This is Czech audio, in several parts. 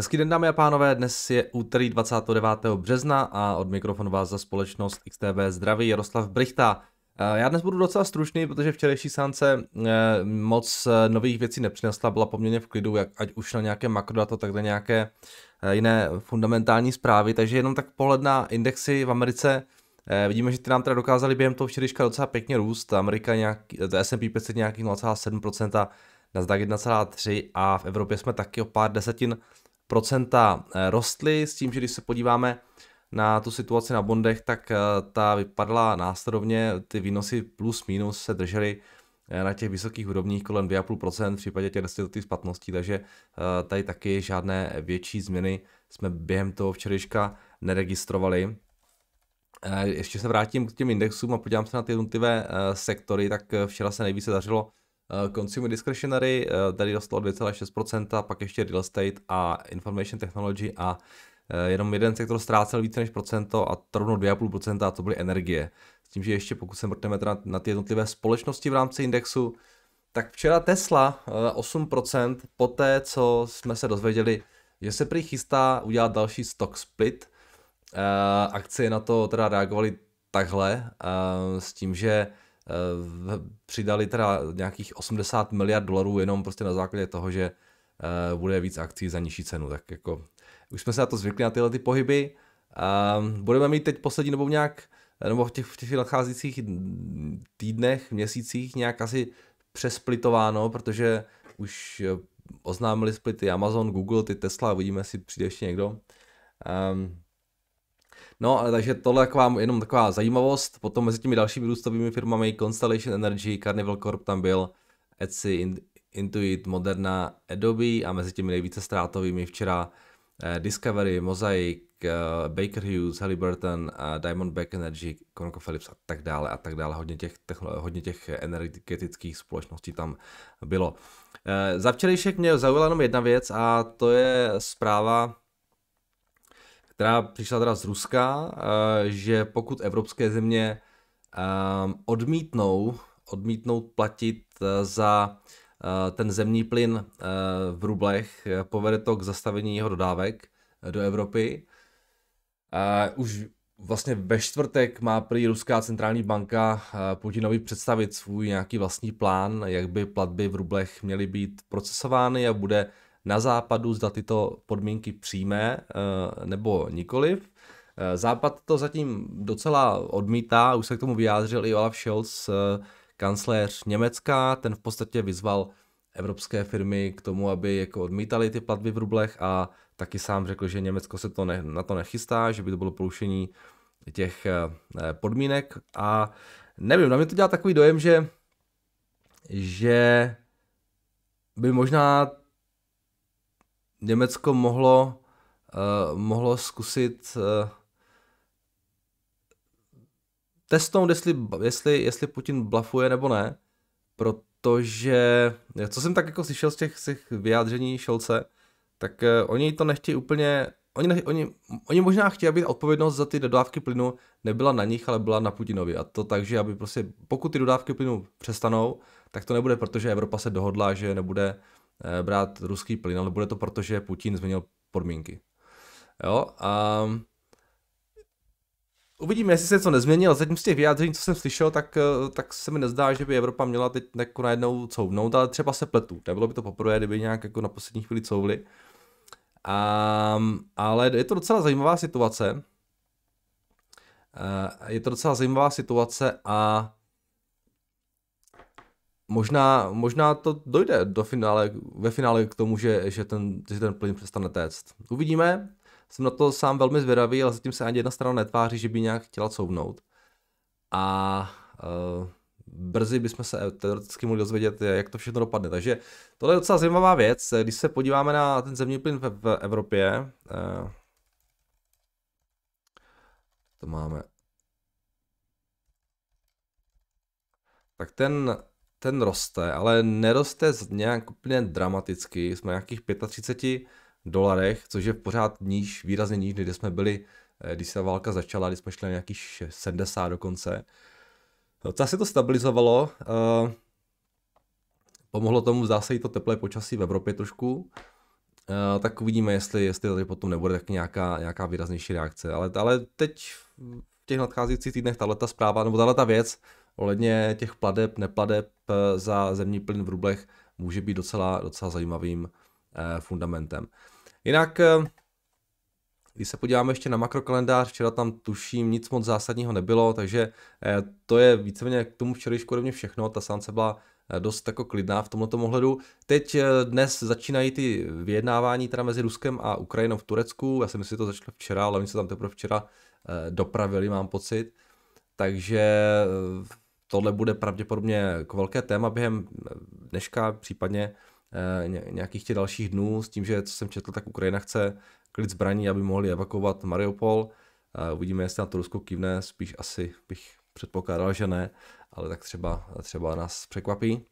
Hezký den dámy a pánové, dnes je úterý 29. března a od mikrofonu vás za společnost XTB zdraví Jaroslav Brichta. Eh, já dnes budu docela stručný, protože včerejší sánce eh, moc eh, nových věcí nepřinesla, byla poměrně v klidu, jak, ať už na nějaké makrodato, tak na nějaké jiné fundamentální zprávy, takže jenom tak pohled na indexy v Americe. Vidíme, že ty nám teda dokázali během toho včerejška docela pěkně růst, Amerika nějak, S&P 500 nějakých 0,7%, Nasdaq 1,3% a v Evropě jsme taky o pár desetin procenta eh, rostly, s tím, že když se podíváme na tu situaci na bondech, tak eh, ta vypadla následovně, ty výnosy plus minus se držely eh, na těch vysokých úrovních kolem 2,5% v případě těch restitutých splatností, takže tady taky žádné větší změny jsme během toho včerejška neregistrovali. Ještě se vrátím k těm indexům a podívám se na ty jednotlivé sektory, tak včera se nejvíce dařilo Eh, Consumer Discretionary eh, tady dostalo 2,6%, pak ještě Real Estate a Information Technology a eh, jenom jeden sektor ztrácel více než procento a to rovnou 2,5% a to byly energie. S tím, že ještě pokud se mrkneme na ty jednotlivé společnosti v rámci indexu, tak včera Tesla 8% po té, co jsme se dozvěděli, že se prý chystá udělat další stock split. Akcie na to teda reagovaly takhle, s tím, že Eh, přidali teda nějakých 80 miliard dolarů jenom prostě na základě toho, že eh, bude víc akcí za nižší cenu. Tak jako už jsme se na to zvykli, na tyhle ty pohyby. Ehm, budeme mít teď poslední dobou nějak, nebo v těch, v těch nadcházících týdnech, měsících nějak asi přesplitováno, protože už eh, oznámili splity Amazon, Google, ty Tesla, uvidíme, jestli přijde ještě někdo. Um, No, takže tohle je jenom taková zajímavost. Potom mezi těmi dalšími růstovými firmami Constellation Energy, Carnival Corp tam byl, Etsy, Intuit, Moderna, Adobe a mezi těmi nejvíce ztrátovými včera eh, Discovery, Mosaic, eh, Baker Hughes, Halliburton, Diamondback Energy, ConocoPhillips a tak dále a tak dále. Hodně těch, technolo- hodně těch energetických společností tam bylo. Eh, za včerejšek mě zaujala jenom jedna věc a to je zpráva která přišla teda z Ruska, eh, že pokud evropské země ehm, odmítnou, odmítnou platit eh, za eh, ten zemní plyn v rublech, povede to k zastavení jeho dodávek do Evropy. Už vlastně ve čtvrtek má prý Ruská centrální banka Putinovi představit svůj nějaký vlastní plán, jak by platby v rublech měly být procesovány a bude na západu, zda tyto podmínky přijme eh, nebo nikoliv. Eh, Západ to zatím docela odmítá, už se k tomu vyjádřil i Olaf Scholz, eh, kancléř Německa, ten v podstatě vyzval evropské firmy k tomu, aby jako odmítali ty platby v rublech a taky sám řekl, že Německo se to ne, na to nechystá, že by to bylo porušení těch podmínek a nevím, na mě to dělá takový dojem, že že by možná Německo mohlo, uh, mohlo zkusit uh, testnout, jestli, jestli, jestli Putin blafuje nebo ne, protože, co jsem tak jako slyšel z těch, z těch vyjádření Šolce, tak uh, oni to nechtějí úplně, oni, oni, oni možná chtějí, aby odpovědnost za ty dodávky plynu nebyla na nich, ale byla na Putinovi. A to tak, že aby prostě, pokud ty dodávky plynu přestanou, tak to nebude, protože Evropa se dohodla, že nebude uh, Eh, brát ruský plyn, ale bude to proto, že Putin změnil podmínky. Jo, a uvidíme, jestli se něco nezměnilo. Zatím z těch vyjádření, co jsem slyšel, tak, eh, tak se mi nezdá, že by Evropa měla teď jako najednou couvnout, ale třeba se pletu. Nebylo by to poprvé, kdyby nějak jako na poslední chvíli couvli. A, ale je to docela zajímavá situace. Eh, je to docela zajímavá situace a možná, možná to dojde do finále, ve finále k tomu, že, že, ten, že ten plyn přestane téct. Uvidíme, jsem na to sám velmi zvědavý, ale zatím se ani jedna strana netváří, že by nějak chtěla couvnout. A e, brzy bychom se teoreticky mohli dozvědět, jak to všechno dopadne. Takže tohle je docela zajímavá věc. Když se podíváme na ten zemní plyn v, v Evropě, e, to máme. Tak ten ten roste, ale neroste nějak úplně dramaticky. Jsme na nějakých 35 dolarech, což je pořád níž, výrazně níž, než jsme byli, eh, když se válka začala, když jsme šli na nějakých 70 dokonce. No, to asi to stabilizovalo. Eh, pomohlo tomu zase i to teplé počasí v Evropě trošku. Eh, tak uvidíme, jestli, jestli tady potom nebude tak nějaká, nějaká výraznější reakce. Ale, ale teď v těch nadcházejících týdnech tahle ta zpráva, nebo tahle věc ohledně těch pladeb, nepladeb eh, za zemní plyn v rublech může být docela, docela zajímavým eh, fundamentem. Jinak, eh, když se podíváme ještě na makrokalendář, včera tam tuším nic moc zásadního nebylo, takže to je víceméně k tomu včerejšku ode mě všechno, ta sánce byla dost jako klidná v tomto ohledu. Teď dnes začínají ty vyjednávání teda mezi Ruskem a Ukrajinou v Turecku, já si myslím, že to začalo včera, ale oni se tam teprve včera dopravili, mám pocit. Takže tohle bude pravděpodobně jako velké téma během dneška, případně eh, nějakých těch dalších dnů s tím, že co jsem četl, tak Ukrajina chce klid zbraní, aby mohli evakuovat Mariupol. Eh, uvidíme, jestli na to Rusko kývne, spíš asi bych předpokládal, že ne, ale tak třeba, třeba nás překvapí.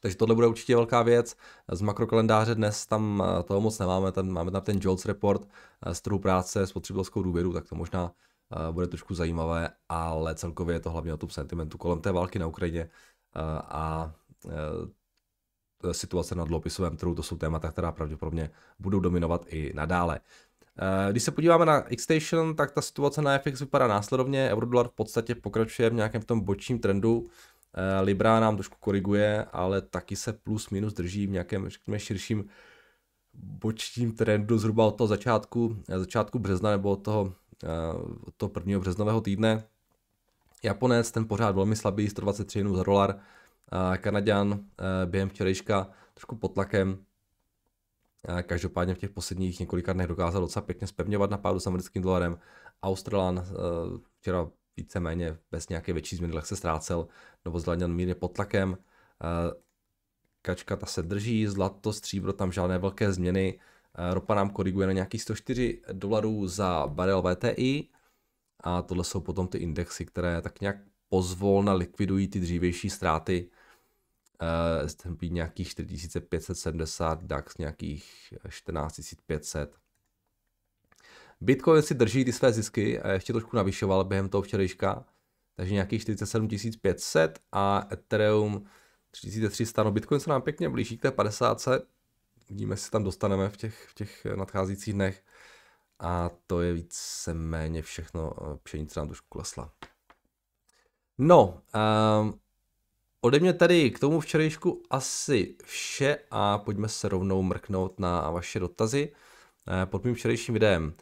Takže tohle bude určitě velká věc. Z makrokalendáře dnes tam eh, toho moc nemáme, tam máme tam ten Jones report z trhu práce, spotřebitelskou důvěru, tak to možná Eh, bude trošku zajímavé, ale celkově je to hlavně o tom sentimentu kolem té války na Ukrajině eh, a eh, situace na dlopisovém trhu, to jsou témata, která pravděpodobně budou dominovat i nadále. Když se podíváme na Xstation, tak ta situace na FX vypadá následovně. Eurodolar v podstatě pokračuje v nějakém tom bočním trendu. Libra nám trošku koriguje, ale taky se plus minus drží v nějakém řekněme, širším bočním trendu zhruba od toho začátku, začátku března nebo od toho Eh, to prvního březnového týdne. Japonec, ten pořád velmi slabý, 123 za dolar. Eh, Kanaďan eh, během včerejška trošku pod tlakem. Každopádně v těch posledních několika dnech dokázal docela pěkně spevňovat na pádu s americkým dolarem. Australan včera víceméně bez nějaké větší změny lehce ztrácel. Novozélanděn mírně pod tlakem. Kačka ta se drží, zlato, stříbro, tam žádné velké změny. Eh, ropa nám koriguje na nějakých 104 dolarů za barel VTI a tohle jsou potom ty indexy, které tak nějak pozvolna likvidují ty dřívější ztráty. S&P eh, nějakých 4570, DAX nějakých 14500. Bitcoin si drží ty své zisky ještě trošku navyšoval během toho včerejška, takže nějakých 47500 a Ethereum 3300. No Bitcoin se nám pěkně blíží k té 50 Uvidíme, jestli tam dostaneme v těch, v těch eh, nadcházících dnech. A to je více méně všechno. Eh, Pšenice nám trošku klesla. No, um, ode mě tady k tomu včerejšku asi vše a pojďme se rovnou mrknout na vaše dotazy eh, pod mým včerejším videem.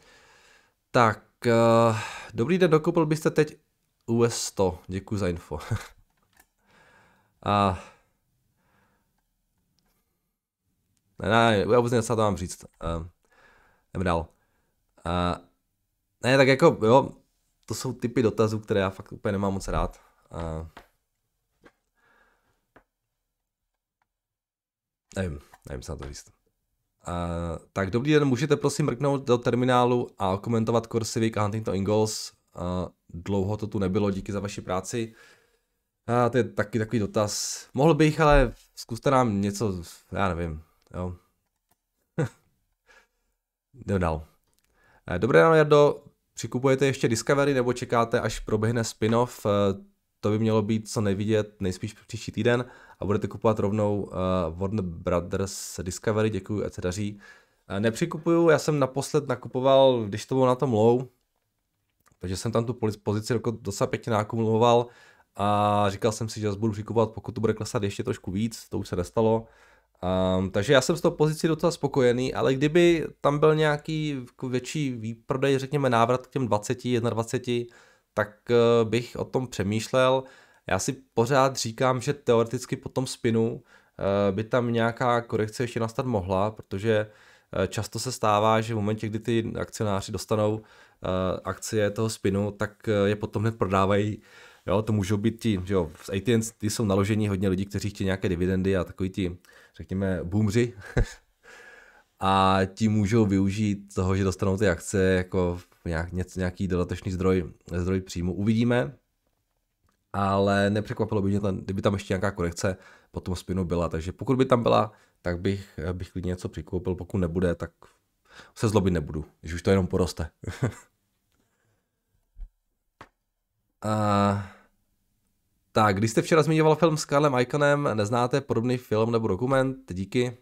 Tak, uh, dobrý den, dokoupil byste teď US 100. Děkuji za info. a Ne, ne, ne, já vůbec nevím, co mám říct. Uh, eh, jdeme dál. Uh, ne, tak jako, jo, to jsou typy dotazů, které já fakt úplně nemám moc rád. Uh, nevím, nevím, co na to říct. Uh, tak dobrý den, můžete prosím mrknout do terminálu a komentovat Corsivic a Huntington Ingalls. Uh, dlouho to tu nebylo, díky za vaši práci. A uh, to je taky takový dotaz. Mohl bych, ale zkuste nám něco, já nevím, Jo. Jdeme dál. Eh, dobré ráno, Jardo. Přikupujete ještě Discovery nebo čekáte, až proběhne spin-off? Eh, to by mělo být co nevidět nejspíš příští týden a budete kupovat rovnou uh, Warner Brothers Discovery. Děkuji, ať se daří. Nepřikupuju, já jsem naposled nakupoval, když to bylo na tom low, takže jsem tam tu pozici docela pěkně nakumuloval a říkal jsem si, že zase budu přikupovat, pokud to bude klesat ještě trošku víc, to už se nestalo. Um, takže já jsem s tou pozicí docela spokojený, ale kdyby tam byl nějaký větší výprodej, řekněme návrat k těm 20, 21, tak uh, bych o tom přemýšlel. Já si pořád říkám, že teoreticky po tom spinu uh, by tam nějaká korekce ještě nastat mohla, protože uh, často se stává, že v momentě, kdy ty akcionáři dostanou akcie toho spinu, tak je potom hned prodávají Jo, to můžou být ti, že jo, v AT&T jsou naložení hodně lidí, kteří chtějí nějaké dividendy a takový ti, řekněme, boomři. a ti můžou využít toho, že dostanou ty akce jako nějak, nějaký dodatečný zdroj, zdroj příjmu. Uvidíme, ale nepřekvapilo by mě, tam, kdyby tam ještě nějaká korekce po tom spinu byla. Takže pokud by tam byla, tak bych, bych klidně něco přikoupil. Pokud nebude, tak se zlobit nebudu, když už to jenom poroste. A tak, když jste včera zmiňoval film s Karlem Iconem, neznáte podobný film nebo dokument, díky.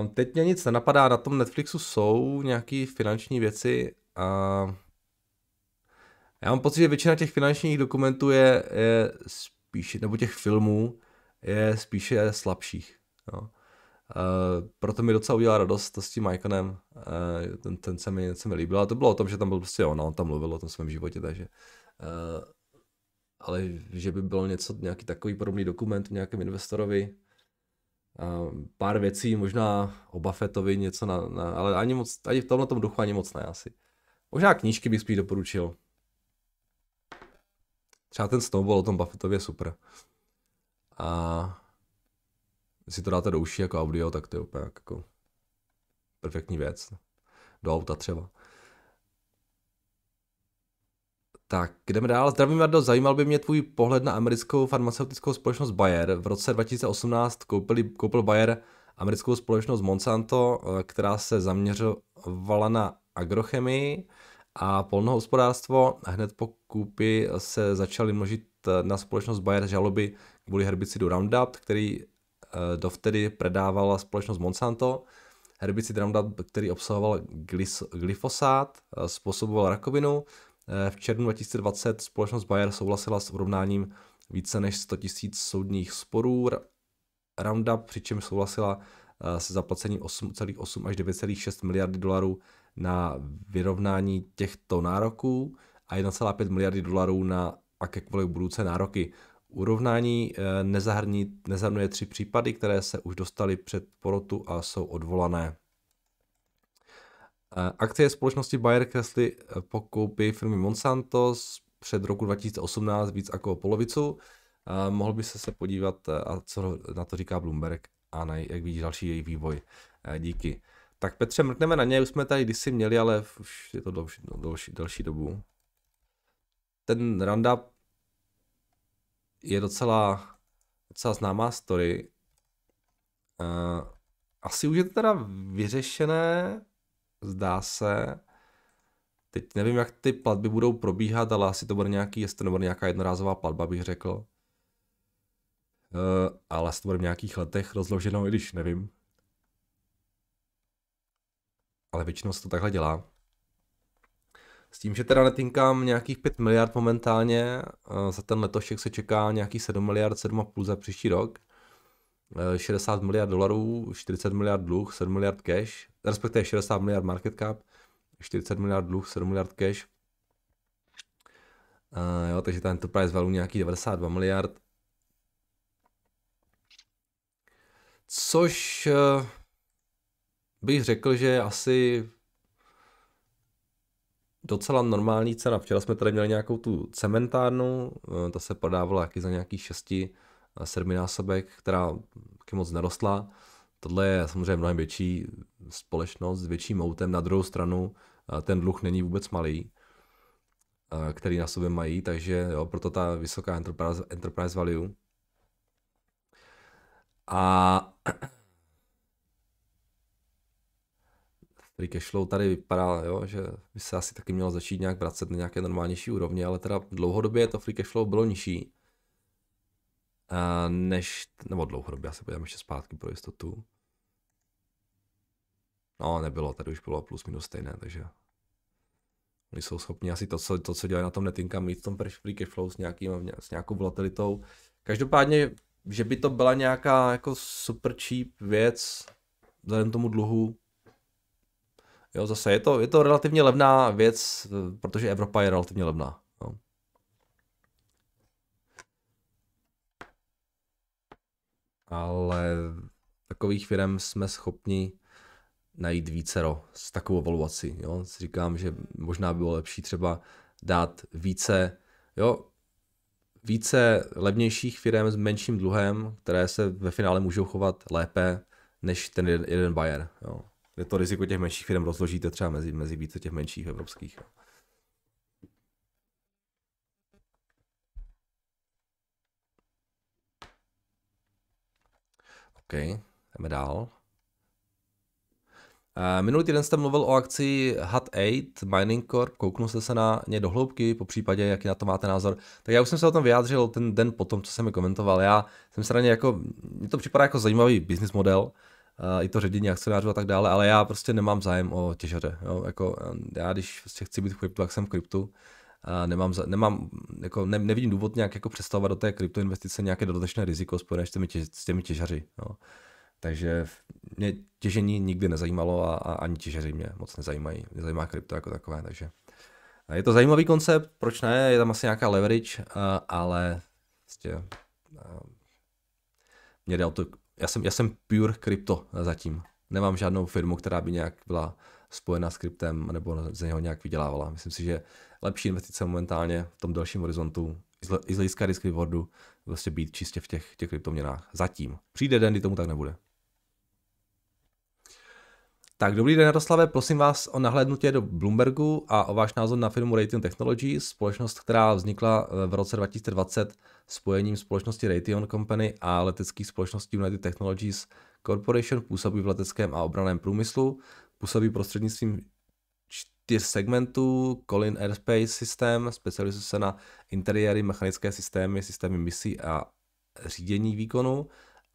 Um, teď mě nic nenapadá, na tom Netflixu jsou nějaké finanční věci Uh, já mám pocit, že většina těch finančních dokumentů je, je spíše, nebo těch filmů je spíše slabších. No. Uh, proto mi docela udělá radost to s tím Iconem, uh, ten, ten, se mi, se mi líbil, a to bylo o tom, že tam byl prostě on, on tam mluvil o tom svém životě, takže uh, ale že by bylo něco, nějaký takový podobný dokument v nějakém investorovi, pár věcí, možná o Buffettovi něco, na, na, ale ani moc, ani v tomhle tom duchu ani moc ne asi. Možná knížky bych spíš doporučil. Třeba ten Snowball o tom Buffettovi je super. A si to dáte do uší jako audio, tak to je úplně jako perfektní věc. Do auta třeba. Tak, jdeme dál. Zdravím, Jardo, zajímal by mě tvůj pohled na americkou farmaceutickou společnost Bayer. V roce 2018 koupili, koupil Bayer americkou společnost Monsanto, eh, která se zaměřovala na agrochemii a polnohospodářstvo. Hned po koupi se začaly množit eh, na společnost Bayer žaloby kvůli herbicidu Roundup, který eh, dovtedy predávala společnost Monsanto. Herbicid Roundup, který obsahoval glyfosát, způsoboval rakovinu Eh, v červnu 2020 společnost Bayer souhlasila s urovnáním více než 100 000 soudních sporů Roundup, přičemž souhlasila eh, se zaplacením 8,8 až 9,6 miliardy dolarů na vyrovnání těchto nároků a 1,5 miliardy dolarů na jakékoliv budoucí nároky. Urovnání eh, nezahrní, nezahrnuje tři případy, které se už dostaly před porotu a jsou odvolané. Eh, akcie společnosti Bayer kresly eh, po koupi firmy Monsanto před roku 2018 víc jako polovicu. Eh, mohl by se se podívat, a co na to říká Bloomberg a na, jak vidí další její vývoj. Díky. Tak Petře, mrkneme na ně, už jsme tady kdysi měli, ale už je to další, no, další, další dobu. Ten Randa je docela, docela známá story. Asi už je to teda vyřešené, zdá se, teď nevím, jak ty platby budou probíhat, ale asi to bude nějaký, jestli to bude nějaká jednorázová platba, bych řekl. Uh, ale asi to bude v nějakých letech rozloženo, i když nevím. Ale většinou se to takhle dělá. S tím, že teda netinkám nějakých 5 miliard momentálně, eh, za ten letošek se čeká nějaký 7 miliard, 7,5 za příští rok. 60 eh, miliard dolarů, 40 miliard dluh, 7 miliard cash, respektive 60 miliard market cap, 40 miliard dluh, 7 miliard cash. Uh, jo, takže ta enterprise value nějaký 92 miliard. Což uh, bych řekl, že asi docela normální cena. Včera jsme tady měli nějakou tu cementárnu, uh, ta se prodávala jaký za nějaký 6 sedminásobek, která taky moc nerostla. Tohle je samozřejmě mnohem větší společnost s větším autem. Na druhou stranu ten dluh není vůbec malý, který na sobě mají, takže jo, proto ta vysoká enterprise, enterprise value. A free flow tady vypadá, jo, že by se asi taky mělo začít nějak vracet na nějaké normálnější úrovně, ale teda dlouhodobě to free flow bylo nižší než, nebo dlouhodobě, já se podívám ještě zpátky pro jistotu. No, nebylo, tady už bylo plus minus stejné, takže Oni jsou schopni asi to, co, to, co dělají na tom netinkám mít v tom free cash flow s, nějakým, s nějakou volatilitou. Každopádně, že by to byla nějaká jako super cheap věc, vzhledem tomu dluhu, Jo, zase je to, je to relativně levná věc, eh, protože Evropa je relativně levná. ale takových firm jsme schopni najít vícero s takovou valuací. Jo? Si říkám, že možná bylo lepší třeba dát více, jo, více levnějších firm s menším dluhem, které se ve finále můžou chovat lépe než ten jeden, jeden buyer. Jo. Je to riziko těch menších firm rozložíte třeba mezi, mezi více těch menších evropských. Jo. OK, jdeme dál. Eh, minulý týden jste mluvil o akci HUT8 Mining Corp, Kouknu jste se na ně do hloubky, po případě, jaký na to máte názor. Tak já už jsem se o tom vyjádřil ten den potom, co jsem mi komentoval. Já jsem se na ně jako, mně to připadá jako zajímavý business model, uh, i to ředění akcionářů a tak dále, ale já prostě nemám zájem o těžaře. Jo? Jako, já když prostě chci být v kryptu, tak jsem v kryptu nemám, nemám jako ne, nevidím důvod nějak jako představovat do té kryptoinvestice nějaké dodatečné riziko spojené s těmi, těž, s těmi těžaři. No. Takže mě těžení nikdy nezajímalo a, a ani těžaři mě moc nezajímají. Mě zajímá krypto jako takové, takže je to zajímavý koncept, proč ne, je tam asi nějaká leverage, ale prostě, a, mě jde to, já jsem, já jsem pure krypto zatím. Nemám žádnou firmu, která by nějak byla spojená s kryptem nebo z něho nějak vydělávala. Myslím si, že lepší investice momentálně v tom dalším horizontu i z hlediska risk rewardu vlastně být čistě v těch, těch kryptoměnách. Zatím. Přijde den, kdy tomu tak nebude. Tak dobrý den Jaroslave, prosím vás o nahlédnutí do Bloombergu a o váš názor na firmu Raytheon Technologies, společnost, která vznikla eh, v roce 2020 spojením společnosti Raytheon Company a leteckých společností United Technologies Corporation, působí v leteckém a obraném průmyslu, působí prostřednictvím čtyř segmentů. Colin Airspace System specializuje se na interiéry, mechanické systémy, systémy misí a řízení výkonu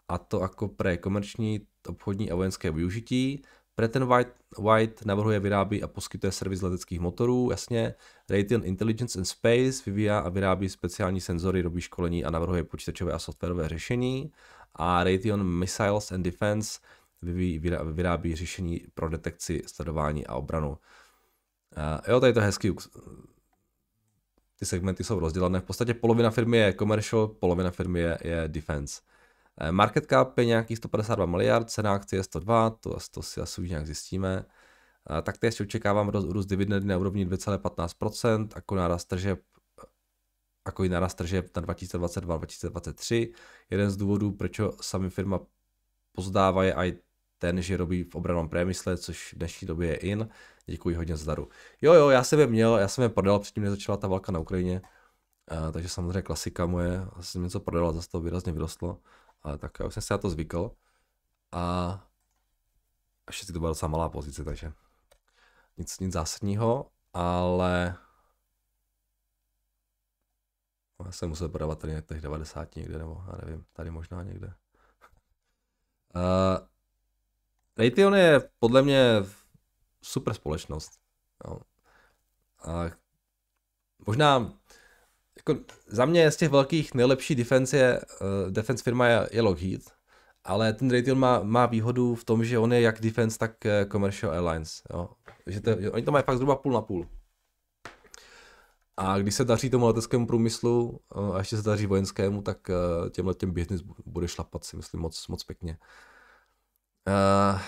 a to jako pre komerční, obchodní a vojenské využití. Preten White, White navrhuje, vyrábí a poskytuje servis leteckých motorů, jasně. Raytheon Intelligence and Space vyvíjá a vyrábí speciální senzory, robí školení a navrhuje počítačové a softwarové řešení. A Raytheon Missiles and Defense vyvíjí, vyrábí řešení pro detekci, sledování a obranu. A jo, tady to je hezký. Ty segmenty jsou rozdělené. V podstatě polovina firmy je commercial, polovina firmy je, je defense. Eh, market cap je nějaký 152 miliard, cena akcie je 102, to, to si asi už nějak zjistíme. A ještě očekávám roz, růst dividendy na úrovni 2,15%, jako náraz tržeb jako i naraz tržeb na 2022-2023. Jeden z důvodů, proč sami firma pozdává, je i ten, že robí v obranom průmysle, což v dnešní době je in děkuji hodně daru. Jo, jo, já jsem je měl, já jsem je prodal předtím, než začala ta válka na Ukrajině. A, takže samozřejmě klasika moje, asi jsem něco prodal, zase to výrazně vyrostlo. Ale tak já už jsem se na to zvykl. A ještě to byla docela malá pozice, takže nic, nic zásadního, ale já jsem musel prodávat tady těch 90 někde, nebo já nevím, tady možná někde. Uh, Raytheon je podle mě super společnost. No. A možná jako za mě z těch velkých nejlepší defense, je, uh, defense firma je, je Lockheed, ale ten Raytheon má, má výhodu v tom, že on je jak defense, tak eh, commercial airlines. Jo. Že to, oni to mají fakt zhruba půl na půl. A když se daří tomu leteckému průmyslu eh, a ještě se daří vojenskému, tak těmhle těm business bude šlapat si myslím moc, moc pěkně. Uh,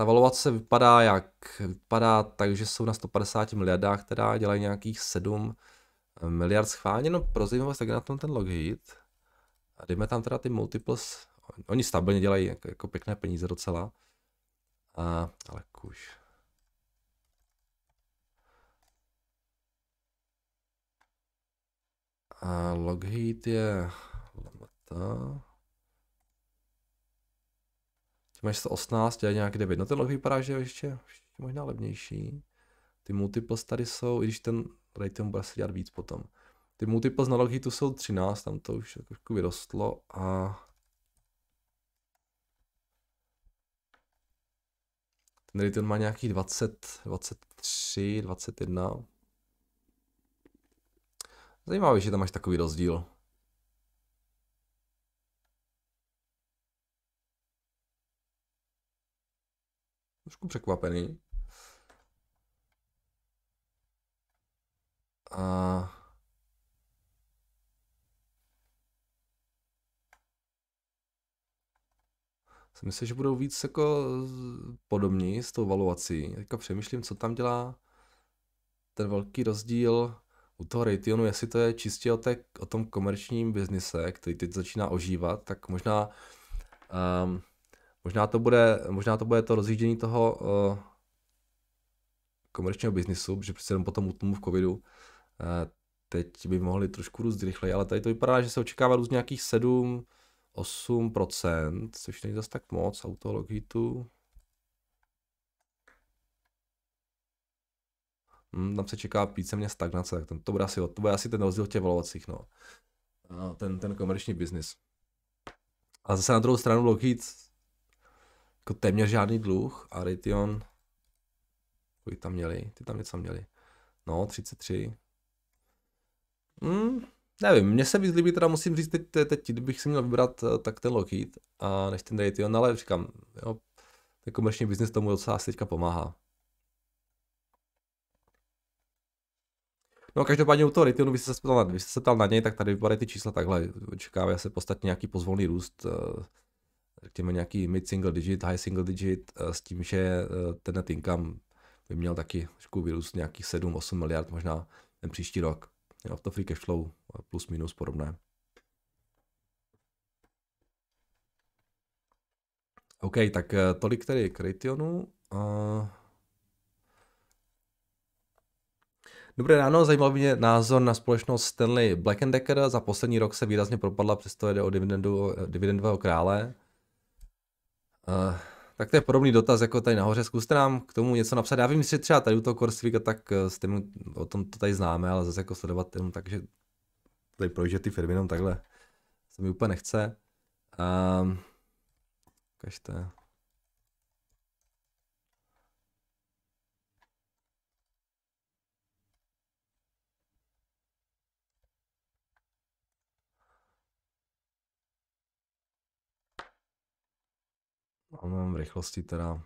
ta valuace vypadá jak? Vypadá tak, že jsou na 150 miliardách, která dělají nějakých 7 eh, miliard schválně. No pro vás, tak na tom ten logit. A dejme tam teda ty multiples. Oni stabilně dělají jako, jako pěkné peníze docela. A, ale kuž. A Logheat je... Lomata. Tím máš 118, je nějak 9. No ten log vypadá, že je ještě, ještě možná levnější. Ty multiples tady jsou, i když ten rating bude se dělat víc potom. Ty multiples na logi tu jsou 13, tam to už trošku vyrostlo a... Ten Raytheon má nějaký 20, 23, 21. Zajímavé, že tam máš takový rozdíl. trošku překvapený. A... si myslím, že budou víc jako podobní s tou valuací. Teďka přemýšlím, co tam dělá ten velký rozdíl u toho Raytheonu, jestli to je čistě o, té, o tom komerčním biznise, který teď začíná ožívat, tak možná um, Možná to bude, možná to, bude to rozjíždění toho uh, komerčního biznisu, že přece jenom potom tomu v covidu uh, teď by mohli trošku růst rychleji, ale tady to vypadá, že se očekává růst nějakých 7, 8%, což není zase tak moc, autologitu. Hmm, tam se čeká mě stagnace, tak to, bude asi, to bude asi ten rozdíl těch volovacích, no. no ten, ten komerční biznis. A zase na druhou stranu Lockheed jako téměř žádný dluh a Raytheon, kolik tam měli, ty tam něco měli, no 33. Hmm, nevím, mně se víc líbí, teda musím říct teď, teď, kdybych si měl vybrat, eh, tak ten Lockheed a než ten Raytheon, ale říkám, jo, ten komerční biznis tomu docela asi teďka pomáhá. No každopádně u toho Raytheonu, vy jste se ptal, vy jste se ptal na něj, tak tady vypadají ty čísla takhle. očekávají se podstatně nějaký pozvolný růst eh, řekněme nějaký mid single digit, high single digit eh, s tím, že eh, ten net income by měl taky trošku vyrůst nějakých 7-8 miliard možná ten příští rok. Jo, to free cash flow eh, plus minus podobné. OK, tak tolik tedy k Uh... Dobré ráno, zajímal mě názor na společnost Stanley Black Decker. Za poslední rok se výrazně propadla, přesto jde o dividendu, dividendového krále. Eh, tak to je podobný dotaz jako tady nahoře. Zkuste nám k tomu něco napsat. Já vím, že třeba tady u toho Korsvika, tak eh, s tím, o tom to tady známe, ale zase jako sledovat jenom tak, že tady projíždět ty firmy jenom takhle se mi úplně nechce. Um, ukažte. a mám v rychlosti teda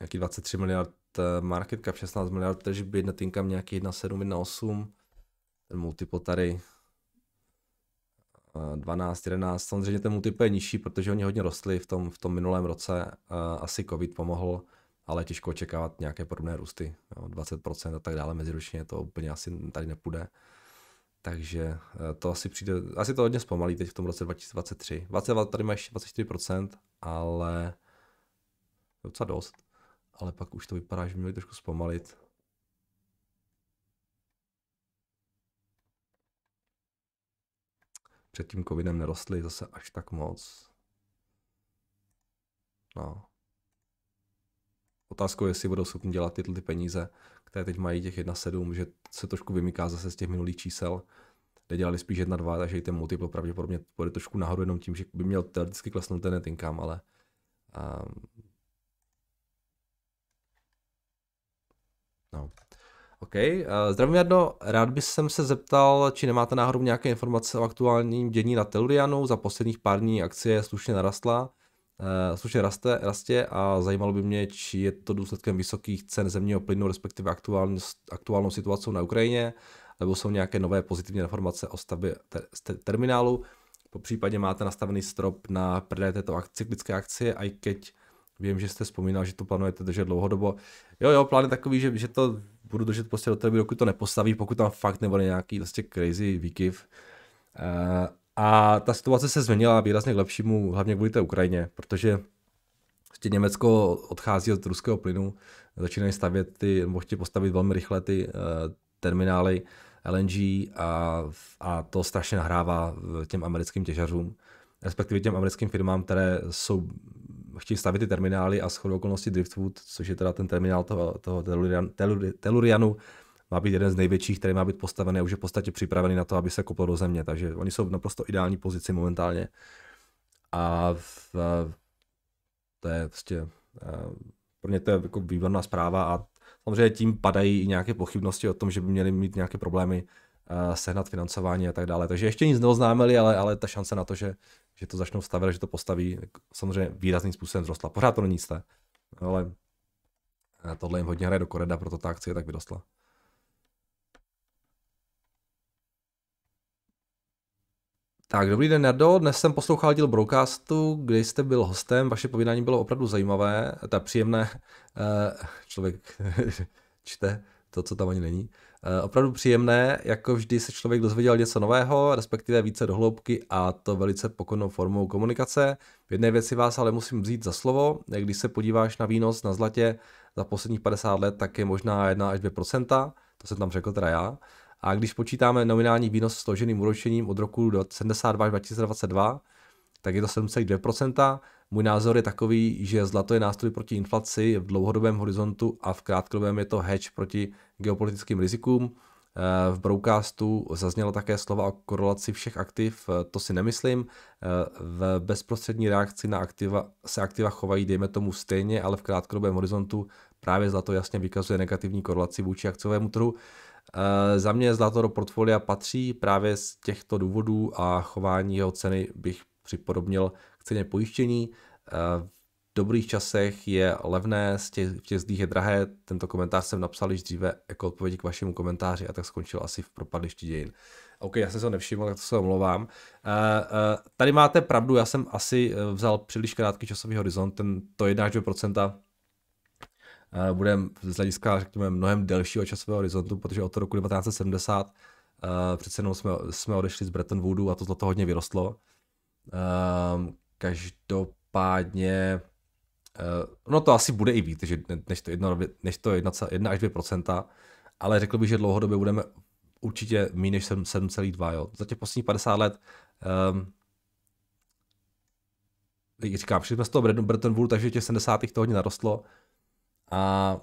nějaký 23 miliard eh, market cap, 16 miliard tržby, net income nějaký 1,7, 1,8, ten multiple tady 12, eh, 11, samozřejmě ten multiple je nižší, protože oni hodně rostli v tom, v tom minulém roce, eh, asi covid pomohl, ale těžko očekávat nějaké podobné růsty, jo, 20% a tak dále meziročně, to úplně asi tady nepůjde. Takže eh, to asi přijde, asi to hodně zpomalí teď v tom roce 2023. 22 tady máš 24%, ale no, docela dost. Ale pak už to vypadá, že měli trošku zpomalit. Před tím covidem nerostly zase až tak moc. No. Otázkou je, jestli budou schopni dělat tyto ty peníze které teď mají těch 1,7, že se trošku vymyká zase z těch minulých čísel, kde dělali spíš 1,2, takže i ten multiple pravděpodobně půjde trošku nahoru jenom tím, že by měl teoreticky klesnout ten netinkám, ale um, no. OK. Eh, zdravím, jedno Rád bych jsem se zeptal, či nemáte náhodou nějaké informace o aktuálním dění na Tellurianu. Za posledních pár dní akcie slušně narastla. Eh, slušně raste, raste a zajímalo by mě, či je to důsledkem vysokých cen zemního plynu, respektive aktuální, aktuálnou situací na Ukrajině, nebo jsou nějaké nové pozitivní informace o stavbě ter, ter, terminálu. Po případě máte nastavený strop na prodej této ak- cyklické akcie, i keď vím, že jste vzpomínal, že to plánujete držet dlouhodobo. Jo, jo, plán je takový, že, že to budu držet prostě do té doby, dokud to nepostaví, pokud tam fakt nebude nějaký prostě crazy výkyv. Uh, a ta situace se změnila výrazně k lepšímu, hlavně kvůli té Ukrajině, protože ještě Německo odchází od ruského plynu, začínají stavět ty, nebo chtějí postavit velmi rychle ty uh, terminály LNG a, a to strašně nahrává těm americkým těžařům, respektive těm americkým firmám, které jsou, chtějí stavět ty terminály a shodou okolností Driftwood, což je teda ten terminál toho, toho Tellurianu, Telurianu, má být jeden z největších, který má být postavený a už je v podstatě připravený na to, aby se kopl do země. Takže oni jsou v naprosto ideální pozici momentálně. A v, to je prostě, eh, pro mě to je jako výborná zpráva a samozřejmě tím padají i nějaké pochybnosti o tom, že by měli mít nějaké problémy eh, sehnat financování a tak dále. Takže ještě nic neoznámili, ale, ale ta šance na to, že, že to začnou stavět, že to postaví, samozřejmě výrazným způsobem vzrostla. Pořád to není jisté, ale eh, tohle jim hodně hraje do koreda, proto ta akcie tak vyrostla. Tak, dobrý den, Nerdo. Dnes jsem poslouchal díl Broadcastu, kde jste byl hostem. Vaše povídání bylo opravdu zajímavé, ta příjemné. Eh, člověk čte to, co tam ani není. Eh, opravdu příjemné, jako vždy se člověk dozvěděl něco nového, respektive více dohloubky a to velice pokonou formou komunikace. V jedné věci vás ale musím vzít za slovo. Když se podíváš na výnos na zlatě za posledních 50 let, tak je možná 1 až 2 to jsem tam řekl teda já. A když počítáme nominální výnos s složeným uročením od roku do 72 až 2022, tak je to 7,2%. Můj názor je takový, že zlato je nástroj proti inflaci v dlouhodobém horizontu a v krátkodobém je to hedge proti geopolitickým rizikům. Eh, v broadcastu zaznělo také slova o korelaci všech aktiv, eh, to si nemyslím. Eh, v bezprostřední reakci na aktiva se aktiva chovají, dejme tomu, stejně, ale v krátkodobém horizontu právě zlato jasně vykazuje negativní korelaci vůči akciovému trhu. Eh, za mě zlato do portfolia patří právě z těchto důvodů a chování jeho ceny bych připodobnil k ceně pojištění. Eh, v dobrých časech je levné, z těch, v těch zlých je drahé. Tento komentář jsem napsal již dříve jako odpovědi k vašemu komentáři a tak skončil asi v propadlišti dějin. OK, já jsem se ho nevšiml, tak to se omlouvám. Eh, tady máte pravdu, já jsem asi vzal příliš krátký časový horizont, ten, to 1 2% bude z hlediska, řekněme, mnohem delšího časového horizontu, protože od roku 1970 uh, přece jenom jsme, jsme odešli z Bretton Woodu a to to hodně vyrostlo. Uh, každopádně, uh, no to asi bude i víc, že než to, jedno, než to 1, 1 až 2%, ale řekl bych, že dlouhodobě budeme určitě méně než 7,2. Za těch posledních 50 let um, říkám, přišli jsme z toho Bretton Woodu, takže těch 70. to hodně narostlo, a,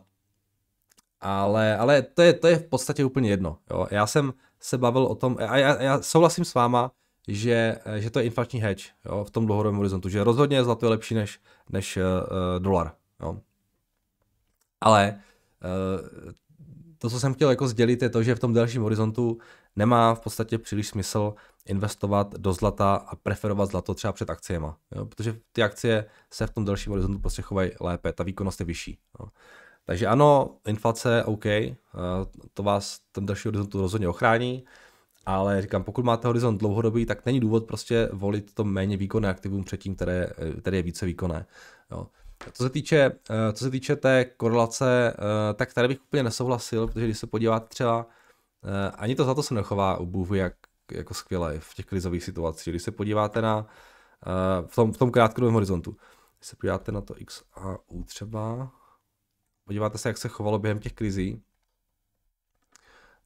ale, ale to, je, to je v podstatě úplně jedno. Jo. Já jsem se bavil o tom, a já, já souhlasím s váma, že, že to je inflační hedge jo, v tom dlouhodobém horizontu, že rozhodně zlato je lepší než, než uh, dolar. Jo. Ale uh, to, co jsem chtěl jako sdělit, je to, že v tom delším horizontu nemá v podstatě příliš smysl investovat do zlata a preferovat zlato třeba před akciemi, protože ty akcie se v tom delším horizontu prostě chovají lépe, ta výkonnost je vyšší. Jo. Takže ano, inflace, OK, eh, to vás ten další horizont rozhodně ochrání, ale říkám, pokud máte horizont dlouhodobý, tak není důvod prostě volit to méně výkonné aktivum před tím, které, eh, které je více výkonné. Jo. Co se, týče, eh, co se týče té korelace, tak tady bych úplně nesouhlasil, protože když se podíváte třeba Eh, ani to za to se nechová u Bůhu jak jako skvěle v těch krizových situacích. Když se podíváte na eh, v tom, v tom krátkodobém horizontu, když se podíváte na to X a U třeba, podíváte se, jak se chovalo během těch krizí,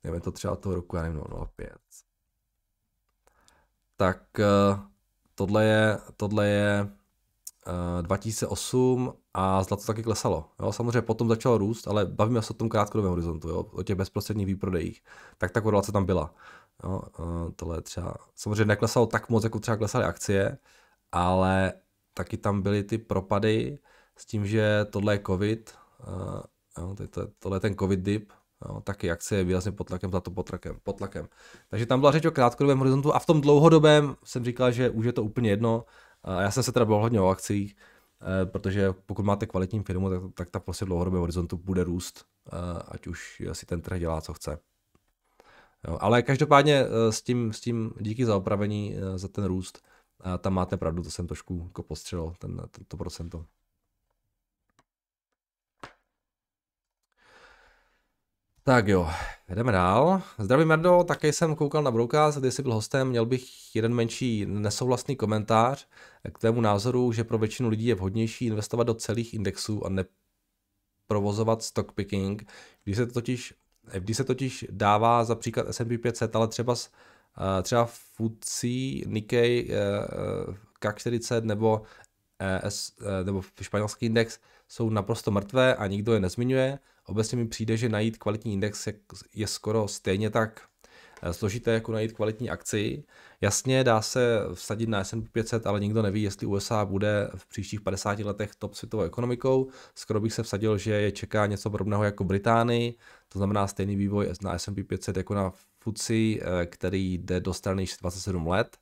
nevím, to třeba toho roku, já nevím, 05, no, tak eh, tohle je, tohle je 2008 eh, a zlato taky klesalo. Jo? Samozřejmě potom začalo růst, ale bavíme se o tom krátkodobém horizontu, jo? o těch bezprostředních výprodejích. Tak ta korelace tam byla. Jo? Eh, tohle třeba, samozřejmě neklesalo tak moc, jako třeba klesaly akcie, ale taky tam byly ty propady s tím, že tohle je covid, eh, jo? tohle je ten covid dip, Jo, taky akcie je výrazně pod tlakem, zlato pod tlakem, pod tlakem. Takže tam byla řeč o krátkodobém horizontu a v tom dlouhodobém jsem říkal, že už je to úplně jedno, já jsem se teda bavil hodně o akcích, eh, protože pokud máte kvalitní firmu, tak, tak ta prostě dlouhodobě horizontu bude růst, eh, ať už si ten trh dělá, co chce. Jo, ale každopádně eh, s tím, s tím díky za opravení, za ten růst, tam máte pravdu, to jsem trošku jako postřelil, ten, to, to procento. Tak jo, jdeme dál. Zdravím Merdo, také jsem koukal na Broukaz, kde jsi byl hostem, měl bych jeden menší nesouhlasný komentář k tému názoru, že pro většinu lidí je vhodnější investovat do celých indexů a neprovozovat stock picking, když se totiž, eh, když se totiž dává za příklad S&P 500, ale třeba, eh, třeba FUCI, Nikkei, eh, K40 nebo, nebo španělský index jsou naprosto mrtvé a nikdo je nezmiňuje, Obecně mi přijde, že najít kvalitní index je, je skoro stejně tak eh, složité jako najít kvalitní akci. Jasně, dá se vsadit na S&P 500, ale nikdo neví, jestli USA bude v příštích 50 letech top světovou ekonomikou. Skoro bych se vsadil, že je čeká něco podobného jako Británii, to znamená stejný vývoj na S&P 500 jako na FUCI, eh, který jde do strany 27 let.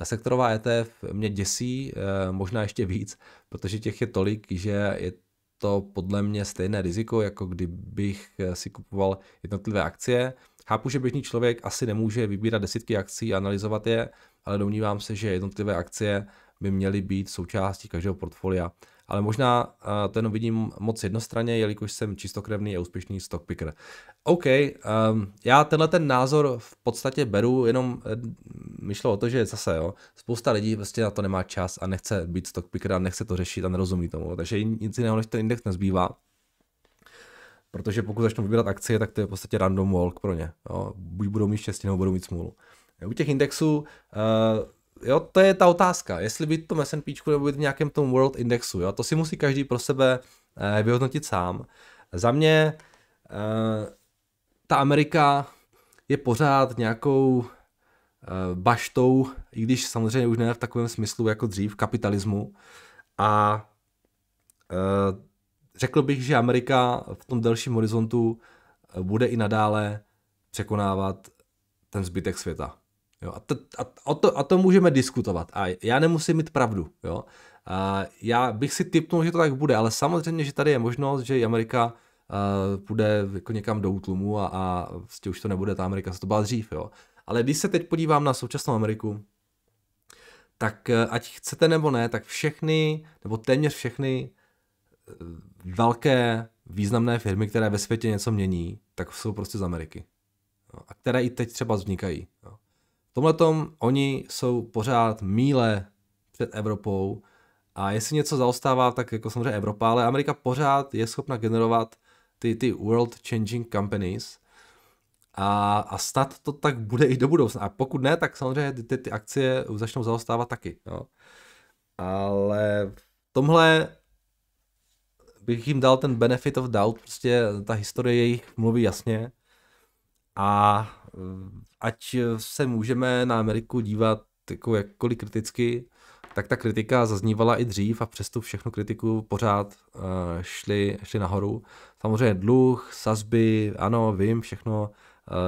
Eh, sektorová ETF mě děsí, možná ještě víc, protože těch je tolik, že je to podle mě stejné riziko, jako kdybych eh, si kupoval jednotlivé akcie. Chápu, že běžný člověk asi nemůže vybírat desítky akcí a analyzovat je, ale domnívám se, že jednotlivé akcie by měly být součástí každého portfolia ale možná eh, ten vidím moc jednostranně, jelikož jsem čistokrevný a úspěšný stockpicker. OK, um, já tenhle ten názor v podstatě beru, jenom eh, mi o to, že zase jo, spousta lidí prostě na to nemá čas a nechce být stockpicker a nechce to řešit a nerozumí tomu, takže nic jiného než ten index nezbývá. Protože pokud začnou vybírat akcie, tak to je v podstatě random walk pro ně. Jo. Buď budou mít štěstí, nebo budou mít smůlu. U těch indexů uh, jo, to je ta otázka, jestli být v tom S&P nebo být v nějakém tom World Indexu, jo, to si musí každý pro sebe eh, vyhodnotit sám. Za mě eh, ta Amerika je pořád nějakou eh, baštou, i když samozřejmě už ne v takovém smyslu jako dřív, kapitalismu a eh, řekl bych, že Amerika v tom delším horizontu eh, bude i nadále překonávat ten zbytek světa. Jo, a, to, a, o to, a to můžeme diskutovat. A já nemusím mít pravdu. Jo. A já bych si typnul, že to tak bude, ale samozřejmě, že tady je možnost, že Amerika uh, půjde jako někam do útlumu a, a vlastně už to nebude ta Amerika, se to byla dřív. Jo. Ale když se teď podívám na současnou Ameriku, tak eh, ať chcete nebo ne, tak všechny, nebo téměř všechny eh, velké významné firmy, které ve světě něco mění, tak jsou prostě z Ameriky. A které i teď třeba vznikají tomhle tom oni jsou pořád míle před Evropou a jestli něco zaostává, tak jako samozřejmě Evropa, ale Amerika pořád je schopna generovat ty, ty world changing companies a, a snad to tak bude i do budoucna. A pokud ne, tak samozřejmě ty, ty, ty akcie začnou zaostávat taky. Jo. No. Ale v tomhle bych jim dal ten benefit of doubt, prostě ta historie jejich mluví jasně a eh, ať se můžeme na Ameriku dívat jako jakkoliv kriticky, tak ta kritika zaznívala i dřív a přesto všechno kritiku pořád eh, šli, šli nahoru. Samozřejmě dluh, sazby, ano, vím, všechno,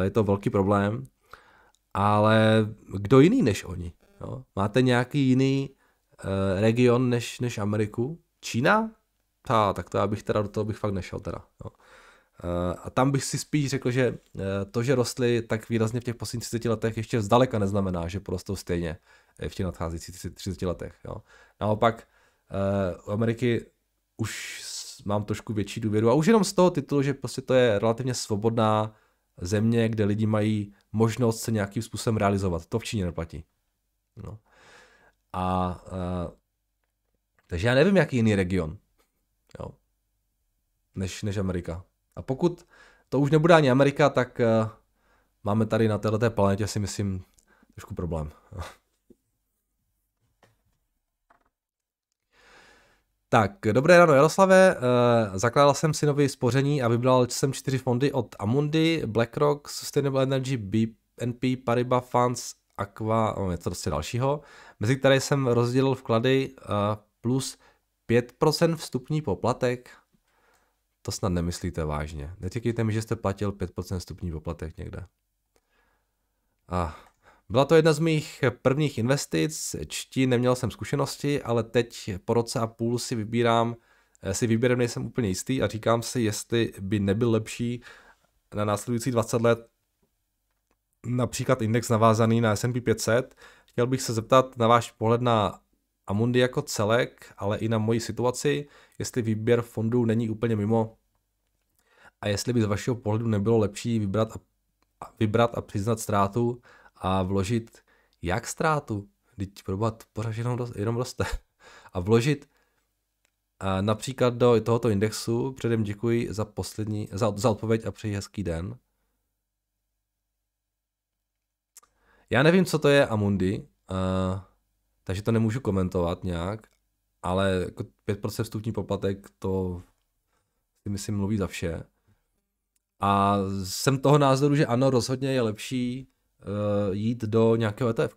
eh, je to velký problém, ale kdo jiný než oni? Jo? Máte nějaký jiný region než, než Ameriku? Čína? Ta, tak to já bych teda do toho bych fakt nešel teda. Jo. Eh, a tam bych si spíš řekl, že eh, to, že rostly tak výrazně v těch posledních 30 letech, ještě zdaleka neznamená, že porostou stejně eh, v těch nadcházejících 30 letech. Jo. Naopak u Ameriky už mám trošku větší důvěru a už jenom z toho titulu, že prostě to je relativně svobodná země, kde lidi mají možnost se nějakým způsobem realizovat. To v Číně neplatí. No. A, a takže já nevím, jaký jiný region jo, než, než Amerika. A pokud to už nebude ani Amerika, tak eh, máme tady na této planetě si myslím trošku problém. Tak, dobré ráno Jaroslave, eh, zakládal jsem si nový spoření a vybral jsem čtyři fondy od Amundi, BlackRock, Sustainable Energy, BNP Paribas Funds, Aqua, no, něco dosti dalšího, mezi které jsem rozdělil vklady eh, plus 5% vstupní poplatek. To snad nemyslíte vážně. Netěkejte mi, že jste platil 5% stupní poplatek někde. A byla to jedna z mých prvních investic, čtí, neměl jsem zkušenosti, ale teď po roce a půl si vybírám, eh, si vybírám, nejsem úplně jistý a říkám si, jestli by nebyl lepší na následující 20 let například index navázaný na S&P 500. Chtěl bych se zeptat na váš pohled na Amundi jako celek, ale i na moji situaci jestli výběr fondů není úplně mimo a jestli by z vašeho pohledu nebylo lepší vybrat a, a vybrat a přiznat ztrátu a vložit jak ztrátu, teď probovat pořád jenom, jenom roste, a vložit a například do tohoto indexu. Předem děkuji za poslední, za, za odpověď a přeji hezký den. Já nevím, co to je Amundi, uh, takže to nemůžu komentovat nějak, ale jako 5% vstupní poplatek to si myslím mluví za vše. A jsem toho názoru, že ano, rozhodně je lepší uh, jít do nějakého etf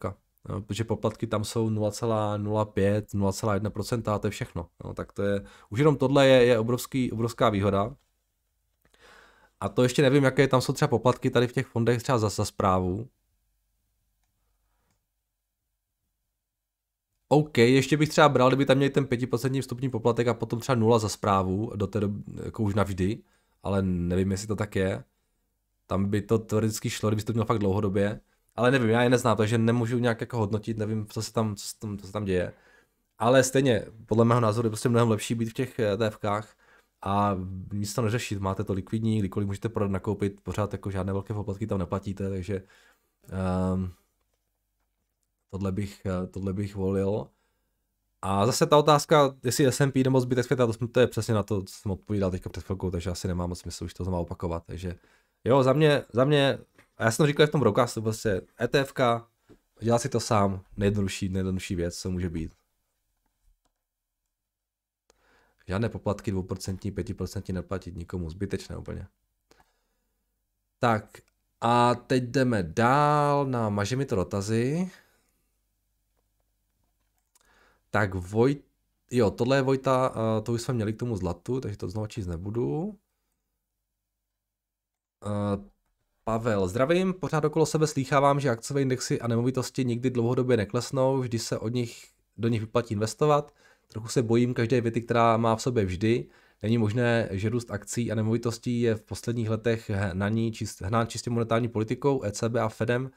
no, protože poplatky tam jsou 0,05, 0,1% a to je všechno. No, tak to je, už jenom tohle je, je obrovský, obrovská výhoda. A to ještě nevím, jaké tam jsou třeba poplatky tady v těch fondech třeba za, za zprávu, OK, ještě bych třeba bral, kdyby tam měli ten 5% vstupní poplatek a potom třeba nula za zprávu, do té doby, jako už navždy, ale nevím, jestli to tak je. Tam by to teoreticky šlo, kdyby to měl fakt dlouhodobě. Ale nevím, já je neznám, takže nemůžu nějak jako hodnotit, nevím, co se tam, co se tam, co se tam děje. Ale stejně, podle mého názoru je prostě mnohem lepší být v těch eh, TFkách a nic to neřešit. Máte to likvidní, kdykoliv můžete prodat, nakoupit, pořád jako žádné velké poplatky tam neplatíte, takže um, Tohle bych, eh, tohle bych volil. A zase ta otázka, jestli SMP nebo zbytek světa, to, to je přesně na to, co jsem odpovídal teďka před chvilkou, takže asi nemá moc smysl už to znovu opakovat. Takže jo, za mě, za mě, a já jsem to říkal v tom broadcastu, prostě etf dělat si to sám, nejjednodušší, nejjednodušší věc, co může být. Žádné poplatky 2%, 5% neplatit nikomu, zbytečné úplně. Tak, a teď jdeme dál na mažemi to dotazy tak Vojt, jo, tohle je Vojta, to už jsme měli k tomu zlatu, takže to znovu číst nebudu. Pavel, zdravím, pořád okolo sebe slýchávám, že akciové indexy a nemovitosti nikdy dlouhodobě neklesnou, vždy se od nich, do nich vyplatí investovat. Trochu se bojím každé věty, která má v sobě vždy. Není možné, že růst akcí a nemovitostí je v posledních letech ní čist, hnán čistě monetární politikou, ECB a Fedem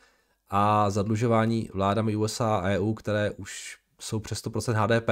a zadlužování vládami USA a EU, které už jsou přes 100% HDP.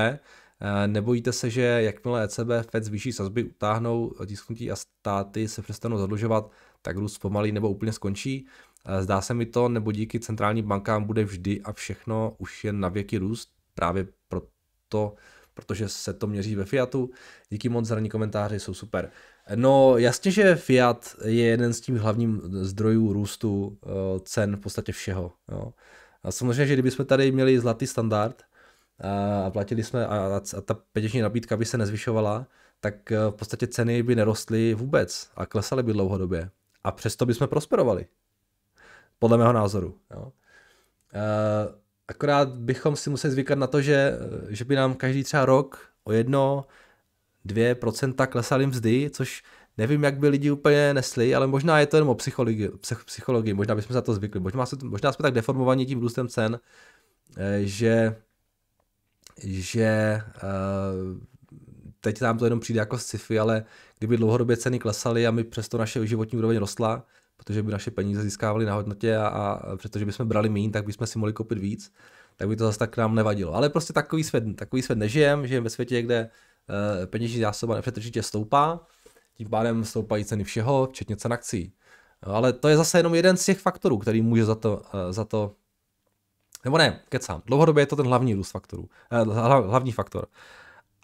Eh, nebojíte se, že jakmile ECB Fed zvýší sazby, utáhnou tisknutí a státy se přestanou zadlužovat, tak růst pomalý nebo úplně skončí? Eh, zdá se mi to, nebo díky centrálním bankám bude vždy a všechno už jen na věky růst, právě proto, protože se to měří ve Fiatu. Díky moc za komentáři, jsou super. No jasně, že Fiat je jeden z tím hlavním zdrojů růstu eh, cen v podstatě všeho. Jo. A samozřejmě, že kdybychom tady měli zlatý standard, a platili jsme a, a ta peněžní nabídka by se nezvyšovala, tak eh, v podstatě ceny by nerostly vůbec a klesaly by dlouhodobě. A přesto jsme prosperovali. Podle mého názoru. Jo. Eh, akorát bychom si museli zvykat na to, že, eh, že by nám každý třeba rok o jedno, dvě procenta klesaly mzdy, což nevím, jak by lidi úplně nesli, ale možná je to jenom o psychologii, psychologii možná bychom se na to zvykli, možná, se, možná jsme tak deformovaní tím růstem cen, že že eh, teď nám to jenom přijde jako sci-fi, ale kdyby dlouhodobě ceny klesaly a my přesto naše životní úroveň rostla, protože by naše peníze získávaly na hodnotě a, a protože bychom brali méně, tak bychom si mohli koupit víc, tak by to zase tak nám nevadilo. Ale prostě takový svět, takový svět nežijem, žijeme ve světě, kde eh, peněžní zásoba nepřetržitě stoupá, tím pádem stoupají ceny všeho, včetně cen akcí. No, ale to je zase jenom jeden z těch faktorů, který může za to, eh, za to nebo ne, kecám. Dlouhodobě je to ten hlavní růst faktorů, eh, hlavní faktor.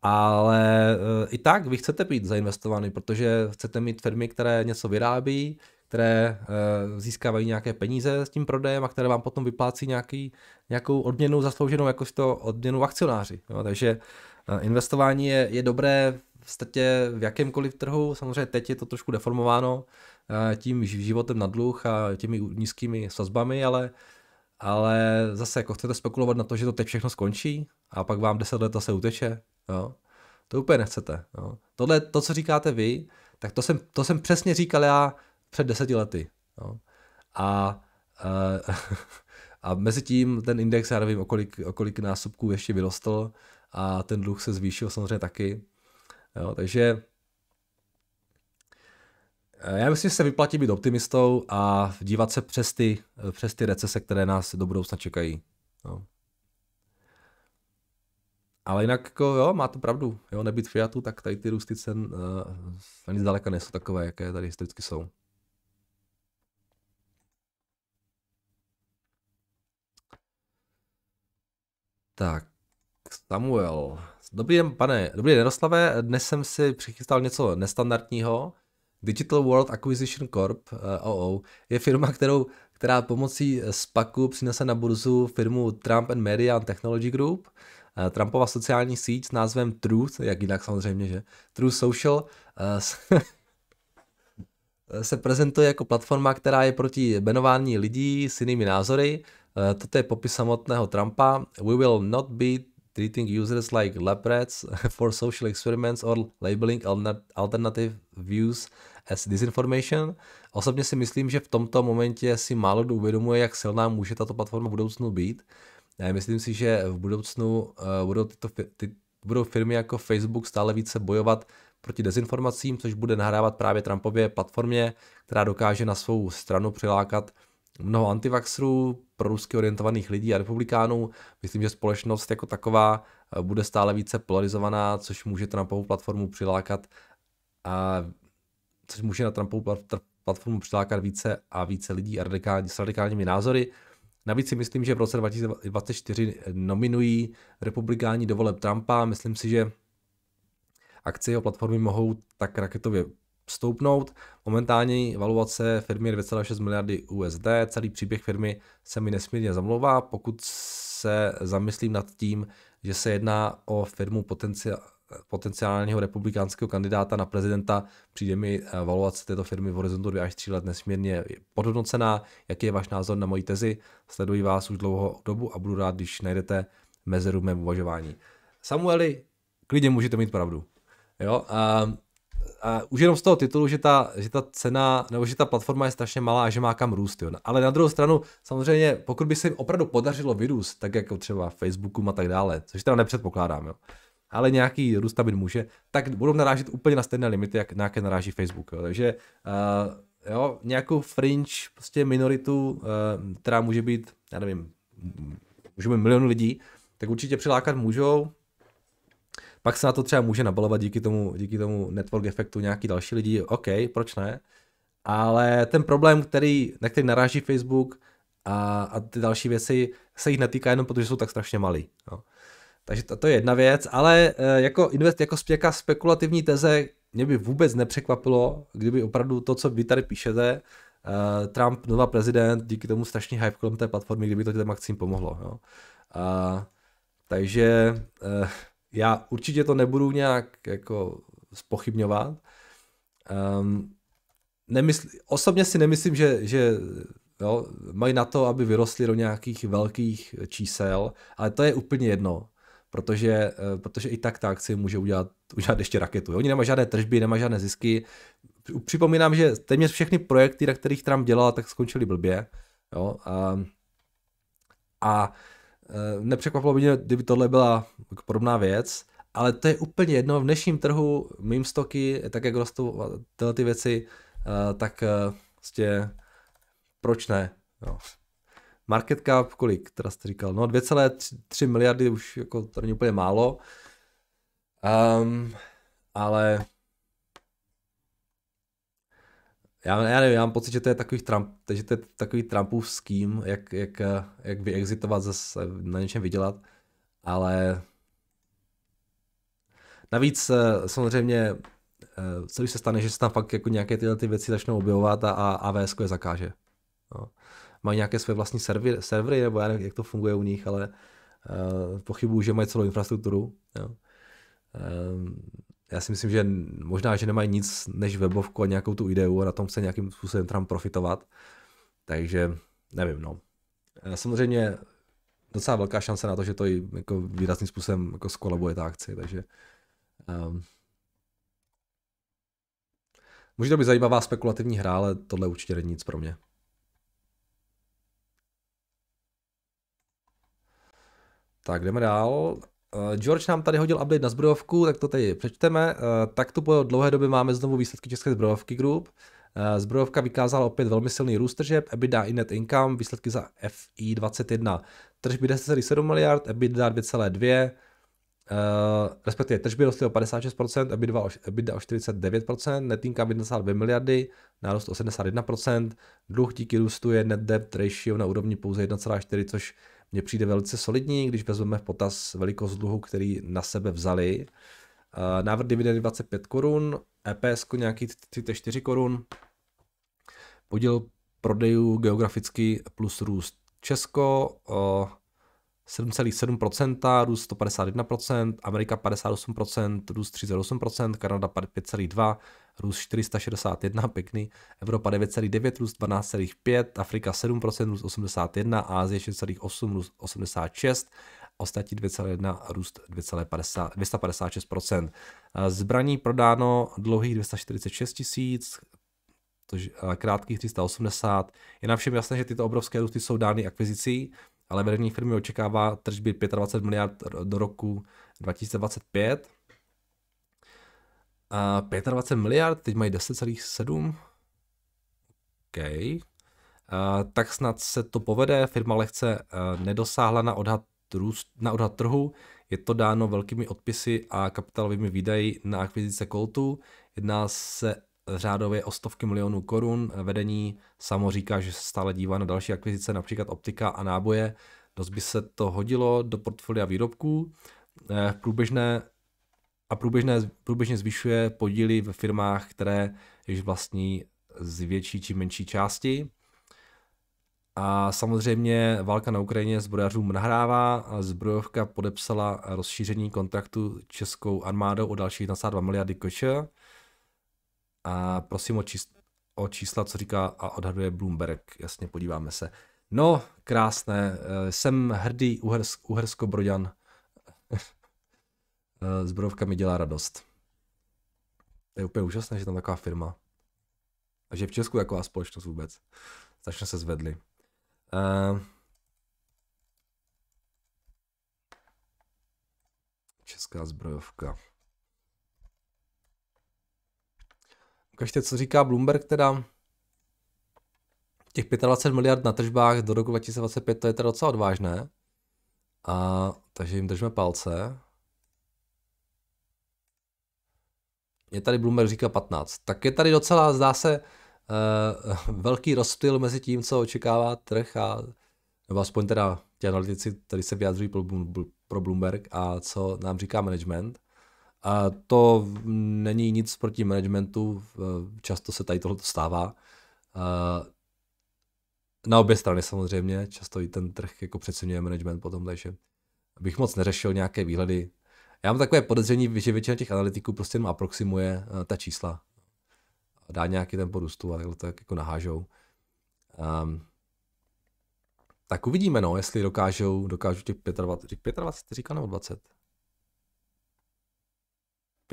Ale eh, i tak vy chcete být zainvestovaný, protože chcete mít firmy, které něco vyrábí, které eh, získávají nějaké peníze s tím prodejem a které vám potom vyplácí nějaký, nějakou odměnu zaslouženou, jako to odměnu akcionáři. Jo, takže investování je, je dobré v v jakémkoliv trhu, samozřejmě teď je to trošku deformováno tím životem na dluh a těmi nízkými sazbami, ale ale zase jako chcete spekulovat na to, že to teď všechno skončí a pak vám 10 let se uteče, jo? to úplně nechcete. Jo? Tohle, to, co říkáte vy, tak to jsem, to jsem přesně říkal já před deseti lety. Jo? A, eh, a, a mezi tím ten index, já nevím, o kolik, o kolik násobků ještě vyrostl a ten dluh se zvýšil samozřejmě taky. Jo? Takže Eh, já myslím, že se vyplatí být optimistou a dívat se přes ty, eh, přes ty recese, které nás do budoucna čekají. No. Ale jinak, jako, jo, má to pravdu. Jo, nebýt Fiatu, tak tady ty růsty cen uh, ani zdaleka nejsou takové, jaké tady historicky jsou. Tak, Samuel. Dobrý den, pane. Dobrý den, Jaroslave. Dnes jsem si přichystal něco nestandardního. Digital World Acquisition Corp, OO, eh, je firma, kterou, která pomocí SPACu přinese na burzu firmu Trump and Media and Technology Group, eh, Trumpova sociální síť s názvem Truth, jak jinak samozřejmě, že? Truth Social eh, se prezentuje jako platforma, která je proti benování lidí s jinými názory. Toto je popis samotného Trumpa. We will not be treating users like lab rats for social experiments or labeling alternative views as disinformation. Osobně si myslím, že v tomto momentě si málo kdo uvědomuje, jak silná může tato platforma v budoucnu být. Myslím si, že v budoucnu uh, budou, tyto, ty, budou firmy jako Facebook stále více bojovat proti dezinformacím, což bude nahrávat právě Trumpově platformě, která dokáže na svou stranu přilákat mnoho antivaxerů, rusky orientovaných lidí a republikánů. Myslím, že společnost jako taková eh, bude stále více polarizovaná, což může Trumpovu platformu přilákat a což může na Trumpovu platformu přilákat více a více lidí a radikální, s radikálními názory. Navíc si myslím, že v roce 2024 nominují republikáni do voleb Trumpa. Myslím si, že akce jeho platformy mohou tak raketově stoupnout. Momentální valuace firmy je 2,6 miliardy USD. Celý příběh firmy se mi nesmírně zamlouvá, pokud se zamyslím nad tím, že se jedná o firmu potenciál, potenciálního republikánského kandidáta na prezidenta, přijde mi eh, valuace této firmy v horizontu 2 až 3 let nesmírně podhodnocená. Jaký je váš názor na moji tezi? Sleduji vás už dlouhou dobu a budu rád, když najdete mezeru v mém uvažování. Samueli, klidně můžete mít pravdu. Jo, a uh, už jenom z toho titulu, že ta, že ta cena, nebo že ta platforma je strašně malá a že má kam růst. Jo. Ale na druhou stranu, samozřejmě, pokud by se jim opravdu podařilo vyrůst, tak jako třeba Facebooku a tak dále, což teda nepředpokládám, jo. ale nějaký růst tam být může, tak budou narážet úplně na stejné limity, jak na jaké naráží Facebook. Jo. Takže uh, jo, nějakou fringe, prostě minoritu, uh, která může být, já nevím, může být milion lidí, tak určitě přilákat můžou, pak se na to třeba může nabalovat díky tomu, díky tomu network efektu nějaký další lidi, OK, proč ne? Ale ten problém, který, na který naráží Facebook a, a ty další věci, se jich netýká jenom protože jsou tak strašně malý. No. Takže to, to je jedna věc, ale e, jako invest, jako spěka spekulativní teze, mě by vůbec nepřekvapilo, kdyby opravdu to, co vy tady píšete, uh, Trump, nová prezident, díky tomu strašný hype kolem té platformy, kdyby to těm akcím pomohlo. Jo. No. Uh, takže e, já určitě to nebudu nějak jako spochybňovat. Um, ehm, nemysl, osobně si nemyslím, že, že jo, mají na to, aby vyrostli do nějakých velkých čísel, ale to je úplně jedno, protože, eh, protože i tak ta akcie může udělat, udělat ještě raketu. Jo? Oni nemají žádné tržby, nemají žádné zisky. Připomínám, že téměř všechny projekty, na kterých Trump dělal, tak skončily blbě. Jo? Ehm, a, a Eh, nepřekvapilo by mě, kdyby tohle byla podobná věc, ale to je úplně jedno, v dnešním trhu meme stoky, tak jak rostou tyhle ty věci, eh, tak eh, prostě proč ne? No. Market cap, kolik, teda jste říkal, no 2,3 miliardy už jako to není úplně málo, um, ale já, já nevím, já mám pocit, že to je takový, Trump, že to je takový Trumpův ským, jak, jak, eh, jak vyexitovat, zase na něčem vydělat, ale navíc eh, samozřejmě eh, co se stane, že se tam fakt jako nějaké tyhle ty věci začnou objevovat a, a AWS je zakáže. No. Mají nějaké své vlastní servery, servery, nebo já nevím, jak to funguje u nich, ale uh, pochybuju, že mají celou infrastrukturu. Jo. Um, já si myslím, že možná, že nemají nic než webovku a nějakou tu ideu a na tom se nějakým způsobem tam profitovat. Takže nevím, no. Eh, samozřejmě docela velká šance na to, že to i jako výrazným způsobem jako skolabuje ta akce, takže um, může to být zajímavá spekulativní hra, ale tohle určitě není nic pro mě. Tak jdeme dál. Eh, George nám tady hodil update na zbrojovku, tak to tady přečteme. Eh, tak tu po dlouhé době máme znovu výsledky České zbrojovky Group. Eh, zbrojovka vykázala opět velmi silný růst tržeb, EBITDA i net income, výsledky za FI21. Tržby 10,7 miliard, EBITDA 2,2, respektive tržby rostly o 56%, EBITDA o, EBITDA o 49%, net income 1,2 miliardy, nárost o 71%, dluh díky růstu je net debt ratio na úrovni pouze 1,4, což mně přijde velice solidní, když vezmeme v potaz velikost dluhu, který na sebe vzali. Eh, Návrh dividendy 25 korun, EPS nějaký 34 korun, podíl prodejů geograficky plus růst Česko, eh, 7,7%, růst 151%, Amerika 58%, růst 38%, Kanada 5,2%, růst 461, pěkný, Evropa 9,9, růst 12,5, Afrika 7%, růst 81, Ázie 6,8, růst 86, ostatní 2,1, růst 250, 256%. Eh, zbraní prodáno dlouhých 246 tisíc, eh, krátkých 380. Je nám všem jasné, že tyto obrovské růsty jsou dány akvizicí, ale vedení firmy očekává tržby 25 miliard do roku 2025. A 25 miliard, teď mají 10,7. OK. A, tak snad se to povede, firma lehce eh, nedosáhla na odhad, růst, na odhad trhu, je to dáno velkými odpisy a kapitálovými výdaji na akvizice koltu. Jedná se řádově o stovky milionů korun. Vedení samo říká, že se stále dívá na další akvizice, například optika a náboje. Dost by se to hodilo do portfolia výrobků. Eh, průběžné a průběžné, průběžně zvyšuje podíly ve firmách, které již vlastní z větší či menší části. A samozřejmě válka na Ukrajině zbrojařům nahrává a zbrojovka podepsala rozšíření kontraktu českou armádou o dalších 22 miliardy kočer. A prosím o, čísla, o čísla, co říká a odhaduje Bloomberg. Jasně, podíváme se. No, krásné. Eh, jsem hrdý uhers, uhersko-broďan. S eh, mi dělá radost. To je úplně úžasné, že tam taková firma. A že v Česku taková společnost vůbec. Začne se zvedli. Uh, česká zbrojovka. Ukažte, co říká Bloomberg teda. Těch 25 miliard na tržbách do roku 2025, to je teda docela odvážné. A, takže jim držme palce. Je tady Bloomberg říká 15. Tak je tady docela, zdá se, uh, velký rozptyl mezi tím, co očekává trh a nebo aspoň teda ti analytici, tady se vyjadřují pro, pro Bloomberg a co nám říká management. A to není nic proti managementu, často se tady tohle stává. Na obě strany samozřejmě, často i ten trh jako přeceňuje management potom, takže bych moc neřešil nějaké výhledy. Já mám takové podezření, že většina těch analytiků prostě jenom aproximuje eh, ta čísla. Dá nějaký ten porůstu a takhle to jako nahážou. Um, tak uvidíme, no, jestli dokážou, dokážu těch 25, 25 říká nebo 20.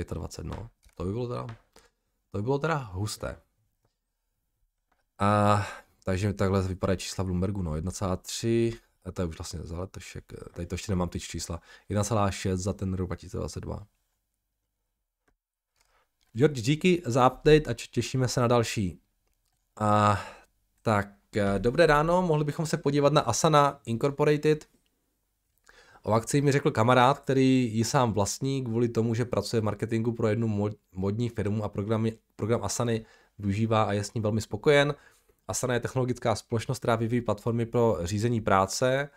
25, no. To by bylo teda, to by bylo teda husté. A, takže takhle vypadají čísla Bloombergu, no 1,3, a to je už vlastně za letošek, tady to ještě nemám ty čísla, 1,6 za ten rok 2022. George, díky za update a těšíme se na další. A, tak eh, dobré ráno, mohli bychom se podívat na Asana Incorporated, O akci mi řekl kamarád, který ji sám vlastní kvůli tomu, že pracuje v marketingu pro jednu modní firmu a program, program Asany využívá a je s ním velmi spokojen. Asana je technologická společnost, která vyvíjí platformy pro řízení práce,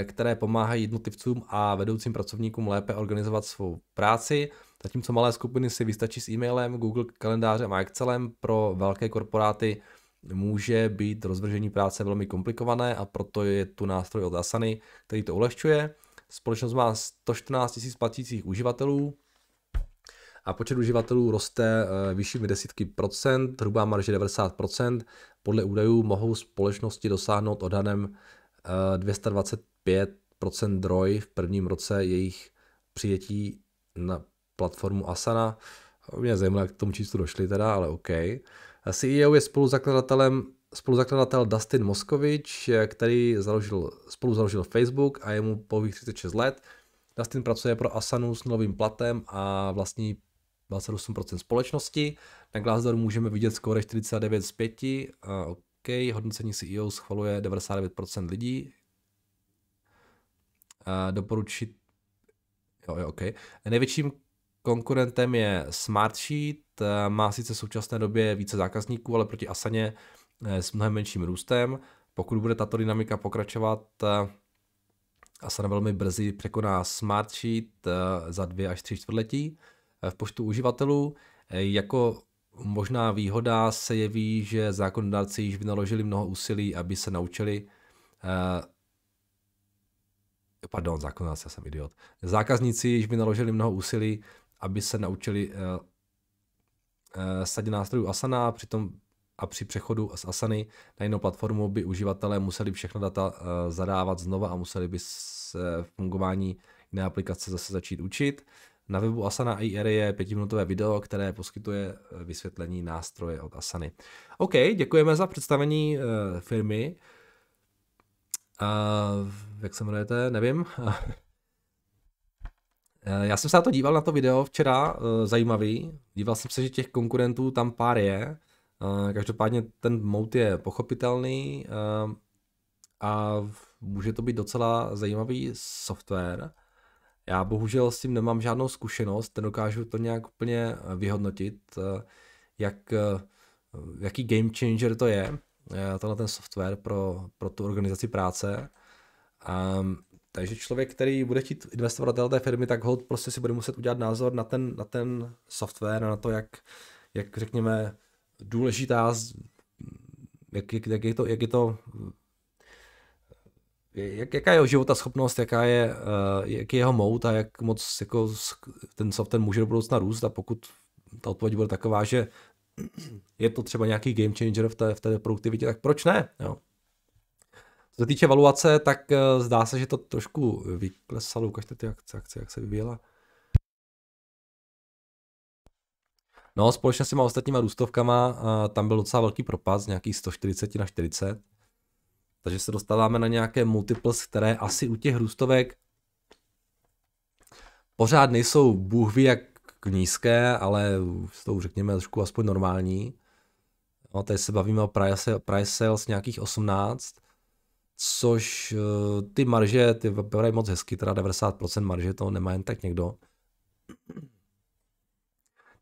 eh, které pomáhají jednotlivcům a vedoucím pracovníkům lépe organizovat svou práci, zatímco malé skupiny si vystačí s e-mailem, Google kalendářem a Excelem, pro velké korporáty může být rozvržení práce velmi komplikované a proto je tu nástroj od Asany, který to ulehčuje. Společnost má 114 000 platících uživatelů a počet uživatelů roste eh, vyššími desítky procent, hrubá marže 90 Podle údajů mohou společnosti dosáhnout odhadem 225 eh, droj v prvním roce jejich přijetí na platformu Asana. Mě zajímá, jak k tomu číslu došli teda, ale OK. Eh, CEO je spoluzakladatelem spoluzakladatel Dustin Moskovič, který založil, spolu založil Facebook a je mu pouhých 36 let. Dustin pracuje pro Asanu s novým platem a vlastní 28% společnosti. Na Glassdoor můžeme vidět skóre 49 z 5. A OK, hodnocení CEO schvaluje 99% lidí. A doporučit... Jo, jo, OK. Největším konkurentem je Smartsheet. Má sice v současné době více zákazníků, ale proti Asaně Eh, s mnohem menším růstem. Pokud bude tato dynamika pokračovat, eh, Asana velmi brzy překoná Smartsheet eh, za dvě až tři čtvrtletí v počtu uživatelů. Jako možná výhoda se jeví, že zákonodárci již vynaložili mnoho úsilí, aby se naučili pardon, zákonodárci, já jsem idiot. Zákazníci již vynaložili mnoho úsilí, aby se naučili sadě nástrojů Asana, přitom a při přechodu z Asany na jinou platformu by uživatelé museli všechna data eh, zadávat znova a museli by se fungování jiné aplikace zase začít učit. Na webu Asana IR je pětiminutové video, které poskytuje eh, vysvětlení nástroje od Asany. OK, děkujeme za představení uh, firmy. Uh, jak se jmenujete, nevím. Já jsem se na to díval, na to video včera, zajímavý. Díval jsem se, že těch konkurentů tam pár je. Každopádně ten mout je pochopitelný a může to být docela zajímavý software. Já bohužel s tím nemám žádnou zkušenost, nedokážu to nějak úplně vyhodnotit, jak, jaký game changer to je, tenhle ten software pro, pro tu organizaci práce. Um, takže člověk, který bude chtít investovat do té firmy, tak hold prostě si bude muset udělat názor na ten, na ten software, na to, jak, jak řekněme, důležitá, jak, jak, jak, je, to, jak je to jak, jaká je jeho života schopnost, jaká je, eh, jak je jeho mout a jak moc jako, ten software může do budoucna růst a pokud ta odpověď bude taková, že je to třeba nějaký game changer v té, v té produktivitě, tak proč ne? Jo. Co se týče valuace, tak eh, zdá se, že to trošku vyklesalo. Ukažte ty akce, akce jak se vyvíjela. No, společně s těma ostatníma růstovkama, tam byl docela velký propad, nějaký 140 na 40. Takže se dostáváme na nějaké multiples, které asi u těch růstovek pořád nejsou bůh jak nízké, ale jsou řekněme trošku aspoň normální. No, tady se bavíme o price, price sales nějakých 18, což e, ty marže, ty vypadají moc hezky, teda 90% marže, to nemá jen tak někdo.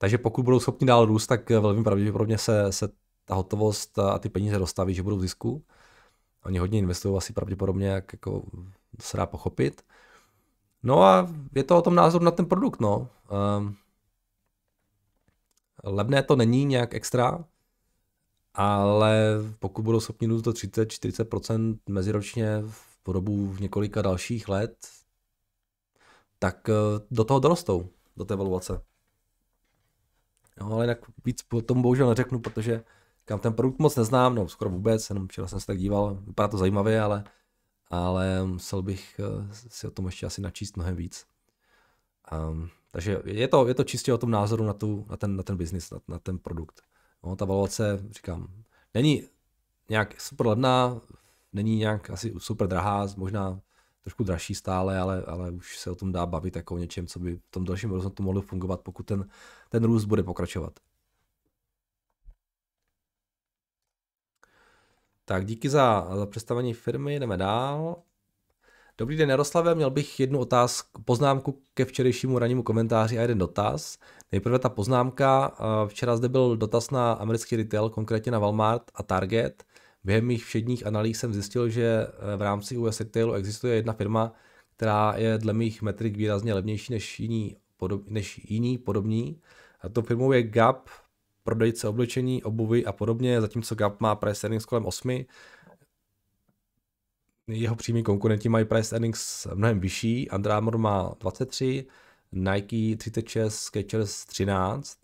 Takže pokud budou schopni dál růst, tak eh, velmi pravděpodobně se, se ta hotovost a ty peníze dostaví, že budou v zisku. Oni hodně investují asi pravděpodobně, jak jako se dá pochopit. No a je to o tom názoru na ten produkt, no. Um, levné to není nějak extra, ale pokud budou schopni růst do 30-40% meziročně v podobu v několika dalších let, tak eh, do toho dorostou, do té valuace. Jo, ale jinak víc po tom bohužel neřeknu, protože kam ten produkt moc neznám, no skoro vůbec, jenom včera jsem se tak díval, vypadá to zajímavě, ale, ale musel bych eh, si o tom ještě asi načíst mnohem víc. Um, takže je to, je to čistě o tom názoru na, tu, na ten, na ten biznis, na, na ten produkt. No, ta valuace, říkám, není nějak super levná, není nějak asi super drahá, možná trošku dražší stále, ale, ale už se o tom dá bavit jako o něčem, co by v tom dalším horizontu mohlo fungovat, pokud ten, ten růst bude pokračovat. Tak díky za, za představení firmy, jdeme dál. Dobrý den, Jaroslave, měl bych jednu otázku, poznámku ke včerejšímu rannímu komentáři a jeden dotaz. Nejprve ta poznámka, eh, včera zde byl dotaz na americký retail, konkrétně na Walmart a Target. Během mých všedních analýz jsem zjistil, že eh, v rámci US Retailu existuje jedna firma, která je dle mých metrik výrazně levnější než jiní, podob, než jiný podobní. A to firmou je Gap, prodejce oblečení, obuvy a podobně, zatímco Gap má price earnings kolem 8. Jeho přímí konkurenti mají price earnings mnohem vyšší, Under Armour má 23, Nike 36, Skechers 13.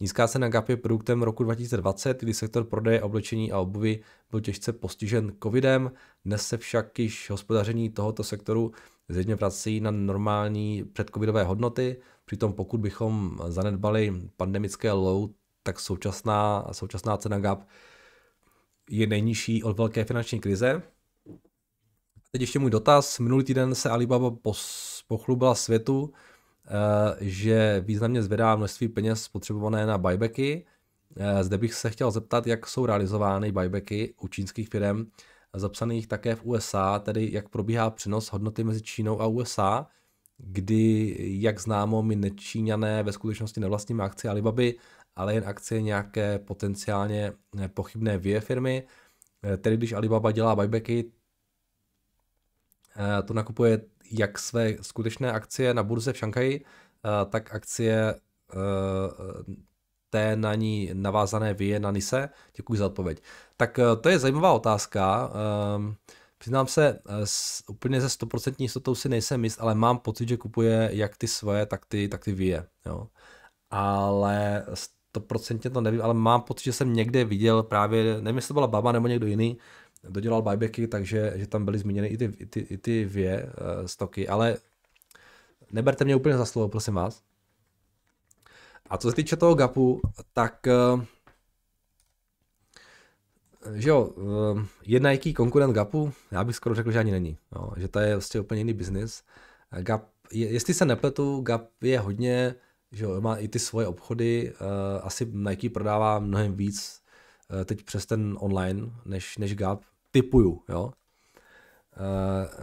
Nízká cena GAP je produktem roku 2020, kdy sektor prodeje oblečení a obuvy byl těžce postižen covidem, dnes se však již hospodaření tohoto sektoru zřejmě vrací na normální předcovidové hodnoty, přitom pokud bychom zanedbali pandemické low, tak současná, současná cena GAP je nejnižší od velké finanční krize. Teď ještě můj dotaz. Minulý týden se Alibaba pochlubila světu, Eh, že významně zvedá množství peněz spotřebované na buybacky. Eh, zde bych se chtěl zeptat, jak jsou realizovány buybacky u čínských firm, zapsaných také v USA, tedy jak probíhá přenos hodnoty mezi Čínou a USA, kdy, jak známo, my nečíňané ve skutečnosti nevlastníme akci Alibaby, ale jen akcie nějaké potenciálně pochybné vě firmy. Eh, tedy když Alibaba dělá buybacky, to nakupuje jak své skutečné akcie na burze v Šanghaji, eh, tak akcie eh, té na ní navázané vyje na Nise. Děkuji za odpověď. Tak eh, to je zajímavá otázka. Přiznám se, úplně ze 100% jistotou si nejsem jist, ale mám pocit, že kupuje jak ty svoje, tak ty, tak ty vyje. Jo. Ale 100% to nevím, ale mám pocit, že jsem někde viděl právě, nevím, jestli to byla baba nebo někdo jiný, dodělal buybacky, takže že tam byly zmíněny i ty, i ty, i ty vě uh, eh, stoky, ale neberte mě úplně za slovo, prosím vás. A co se týče toho gapu, tak uh, že jo, uh, eh, jedna jaký konkurent Gapu? Já bych skoro řekl, že ani není. no, že to je vlastně úplně jiný biznis. Gap, je, jestli se nepletu, Gap je hodně, že jo, má i ty svoje obchody, uh, asi Nike prodává mnohem víc teď přes ten online než, než Gap typuju, jo.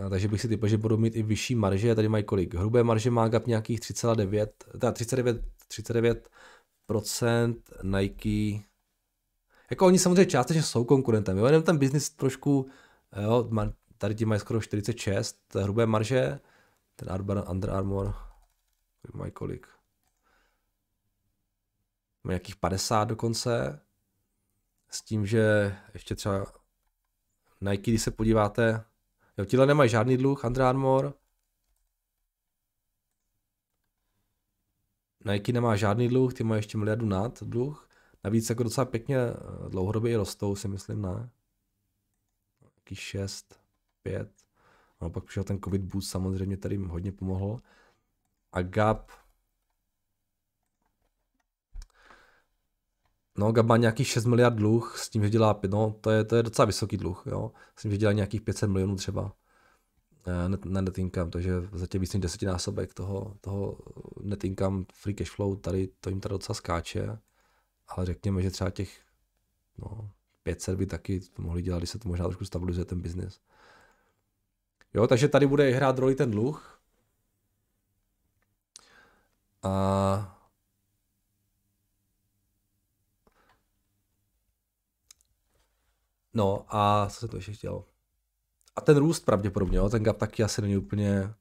Uh, takže bych si typl, že budou mít i vyšší marže. Tady mají kolik? Hrubé marže má Gap nějakých 3,9, teda 39, 39 Nike. Jako oni samozřejmě částečně jsou konkurentem, jo, jenom ten biznis trošku, jo, tady ti mají skoro 46 hrubé marže, ten Arbor, Under Armour, mají kolik? Mají nějakých 50 dokonce, s tím, že ještě třeba Nike, když se podíváte, jo, tíhle nemají žádný dluh, Under Armour. Nike nemá žádný dluh, ty mají ještě miliardu nad dluh. Navíc jako docela pěkně eh, dlouhodobě i rostou, si myslím, ne? Jaký 6, 5. No, pak přišel ten covid boost, samozřejmě, tady jim hodně pomohl. A Gap, No, Gaba nějakých 6 miliard dluh s tím, že dělá, no, to je, to je docela vysoký dluh, jo. S tím, že dělá nějakých 500 milionů třeba eh, net, na net income, takže zatím víc než desetinásobek toho, toho net income free cash flow, tady to jim tady docela skáče, ale řekněme, že třeba těch no, 500 by taky mohli dělat, když se to možná trošku stabilizuje ten biznis. Jo, takže tady bude hrát roli ten dluh. A No a co se to ještě chtělo? A ten růst pravděpodobně, jo, ten Gap taky asi není úplně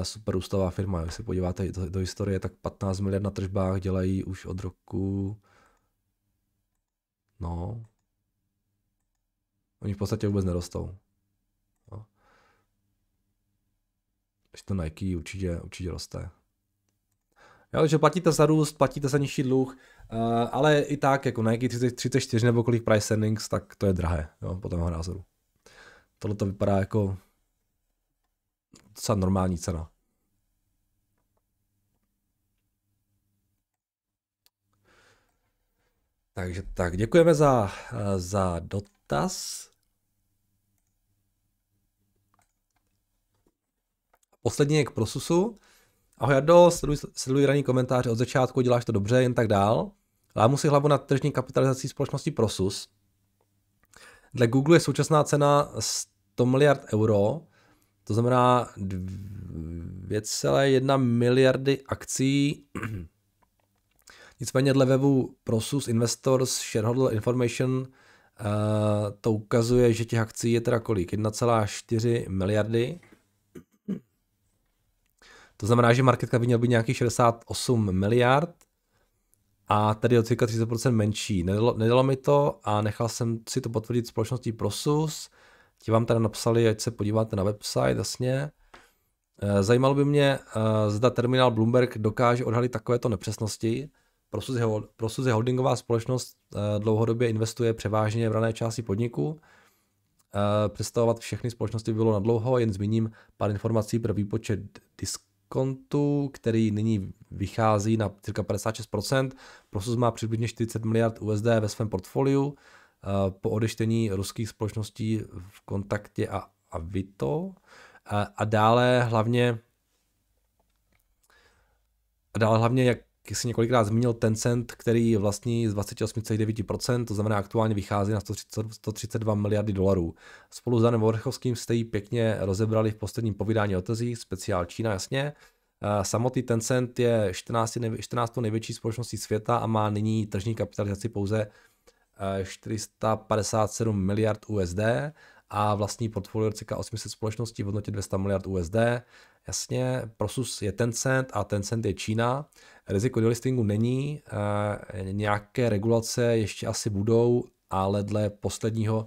eh, super růstová firma. Když se podíváte do, do historie, tak 15 miliard na tržbách dělají už od roku... No... Oni v podstatě vůbec nerostou. No. Když to Nike určitě, určitě roste. Jo, takže platíte za růst, platíte za nižší dluh, Eh, ale i tak, jako Nike 30, 34 nebo kolik price earnings, tak to je drahé, jo, podle mého názoru. Tohle to vypadá jako docela normální cena. Takže tak, děkujeme za, eh, za dotaz. Poslední je k prosusu. Ahoj Jardo, sleduj, sleduj raný komentáře od začátku, děláš to dobře, jen tak dál. Lámu si hlavu nad tržní kapitalizací společnosti Prosus. Dle Google je současná cena 100 miliard euro, to znamená 2,1 miliardy akcí. Nicméně dle webu Prosus Investors Shareholder Information Uh, to ukazuje, že těch akcí je teda kolik? 1,4 miliardy. To znamená, že marketka by měl být nějakých 68 miliard a je o cirka 30% menší. Nedalo, nedalo mi to a nechal jsem si to potvrdit společností Prosus. Ti vám tady napsali, ať se podíváte na website, jasně. Eh, zajímalo by mě, eh, zda terminál Bloomberg dokáže odhalit takovéto nepřesnosti. Prosus je, Prosus je holdingová společnost, eh, dlouhodobě investuje převážně v rané části podniku. Představovat všechny společnosti bylo na dlouho, jen zmíním pár informací pro výpočet disk, kontu, který nyní vychází na cirka 56%. Prosus má přibližně 40 miliard USD ve svém portfoliu. Eh, po odeštění ruských společností v kontaktě a Vito. a, eh, a dále hlavně a dále hlavně, jak jak jsi několikrát zmínil Tencent, který vlastní z 28,9%, to znamená aktuálně vychází na 130, 132 miliardy dolarů. Spolu s Danem Vorchovským jste ji pěkně rozebrali v posledním povídání o tezích, speciál Čína, jasně. Eh, samotný Tencent je 14, 14. největší společností světa a má nyní tržní kapitalizaci pouze 457 eh, miliard USD a vlastní portfolio cca 800 společností v hodnotě 200 miliard USD. Jasně, Prosus je Tencent a Tencent je Čína. Riziko delistingu není, e, nějaké regulace ještě asi budou, ale dle posledního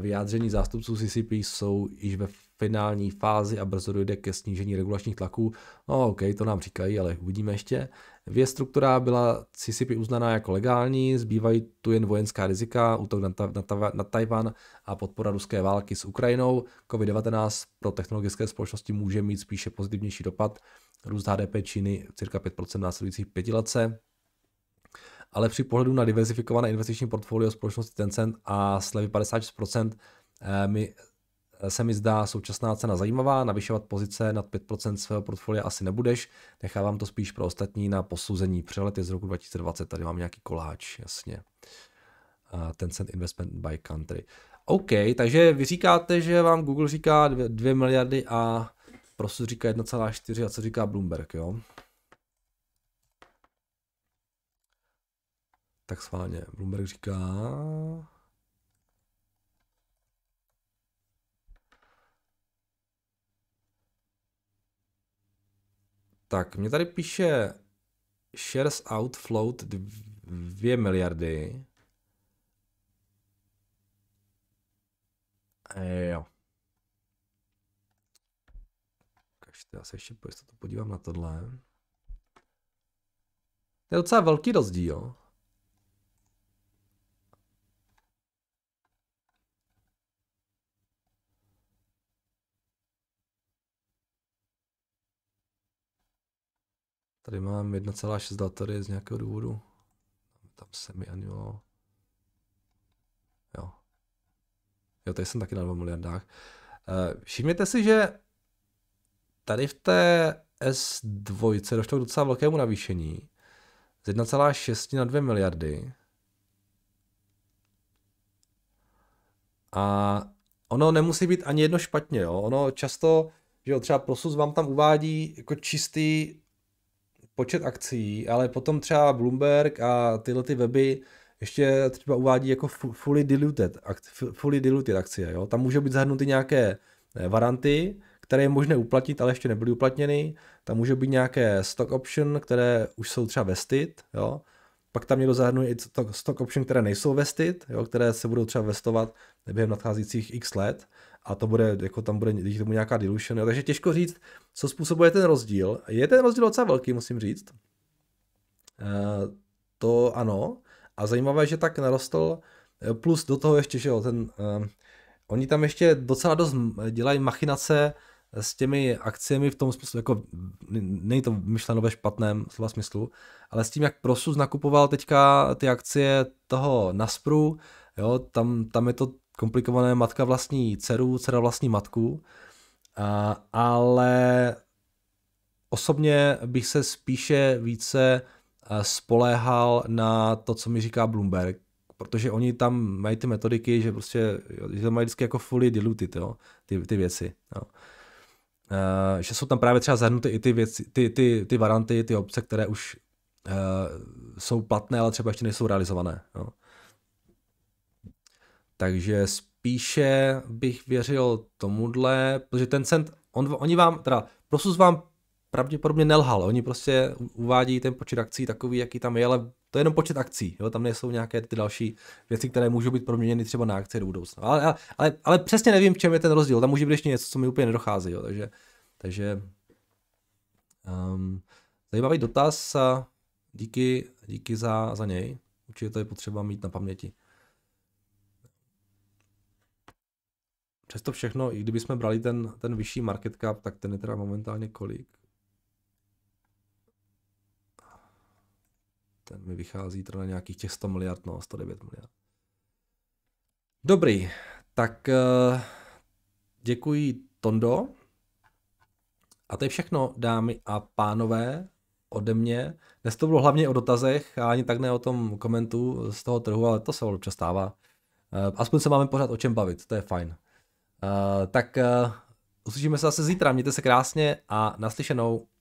vyjádření zástupců CCP jsou již ve finální fázi a brzo dojde ke snížení regulačních tlaků. No ok, to nám říkají, ale uvidíme ještě. Věž struktura byla CCP uznaná jako legální, zbývají tu jen vojenská rizika, útok na, ta, na, na Tajvan a podpora ruské války s Ukrajinou. COVID-19 pro technologické společnosti může mít spíše pozitivnější dopad, růst HDP Číny cirka 5% v následujících pětiletce. Ale při pohledu na diversifikované investiční portfolio společnosti Tencent a slevy 56% eh, mi Eh, se mi zdá současná cena zajímavá, navyšovat pozice nad 5% svého portfolia asi nebudeš, nechávám to spíš pro ostatní na posouzení. přelety z roku 2020, tady mám nějaký koláč, jasně. Eh, Tencent Investment by Country. OK, takže vy říkáte, že vám Google říká 2 miliardy a prostě říká 1,4 a co říká Bloomberg, jo? Tak schválně, Bloomberg říká Tak, mě tady píše shares out float 2 miliardy. E, jo. Takže já se ještě pojistotu podívám na tohle. To je docela velký rozdíl. Tady mám 1,6 datory z nějakého důvodu. Tam se mi annulo. Jo. Jo, tady jsem taky na 2 miliardách. Eh, všimněte si, že tady v té S2 došlo k docela velkému navýšení. Z 1,6 na 2 miliardy. A ono nemusí být ani jedno špatně, jo. Ono často, že jo, třeba Prosus vám tam uvádí jako čistý počet akcí, ale potom třeba Bloomberg a tyhle ty weby ještě třeba uvádí jako fully diluted, fully diluted akcie. Jo? Tam může být zahrnuty nějaké eh, varanty, které je možné uplatnit, ale ještě nebyly uplatněny. Tam může být nějaké stock option, které už jsou třeba vested. Jo? Pak tam někdo zahrnuje i stock option, které nejsou vested, jo? které se budou třeba vestovat během nadcházících x let a to bude, jako tam bude když tomu nějaká dilution, jo. takže těžko říct, co způsobuje ten rozdíl. Je ten rozdíl docela velký, musím říct. Eh, to ano. A zajímavé, že tak narostl, eh, plus do toho ještě, že jo, ten, eh, oni tam ještě docela dost dělají machinace s těmi akciemi v tom smyslu, jako není to myšleno ve špatném slova smyslu, ale s tím, jak Prosus nakupoval teďka ty akcie toho Naspru, jo, tam, tam je to komplikované, matka vlastní dceru, dcera vlastní matku, a, ale osobně bych se spíše více eh, spoléhal na to, co mi říká Bloomberg, protože oni tam mají ty metodiky, že prostě, že to mají vždycky jako fully diluted, jo, ty, ty věci, jo. Uh, že jsou tam právě třeba zahrnuty i ty věci, ty, ty, ty varanty, ty obce, které už uh, jsou platné, ale třeba ještě nejsou realizované. Jo. Takže spíše bych věřil tomuhle, protože ten cent, on, oni vám, teda Prosus vám pravděpodobně nelhal, oni prostě uvádí ten počet akcí takový, jaký tam je, ale to je jenom počet akcí, jo? tam nejsou nějaké ty další věci, které můžou být proměněny třeba na akcie do budoucna. Ale, ale, ale přesně nevím, v čem je ten rozdíl, tam může být ještě něco, co mi úplně nedochází, jo? takže, takže um, zajímavý dotaz a díky, díky za, za něj, určitě to je potřeba mít na paměti. přesto všechno, i kdybychom brali ten, ten vyšší market cap, tak ten je teda momentálně kolik? Ten mi vychází teda na nějakých těch 100 miliard, no 109 miliard. Dobrý, tak eh, děkuji Tondo. A to je všechno, dámy a pánové, ode mě. Dnes to bylo hlavně o dotazech a ani tak ne o tom komentu z toho trhu, ale to se občas stává. Eh, aspoň se máme pořád o čem bavit, to je fajn. Eh, tak eh, uslyšíme se zase zítra, mějte se krásně a naslyšenou.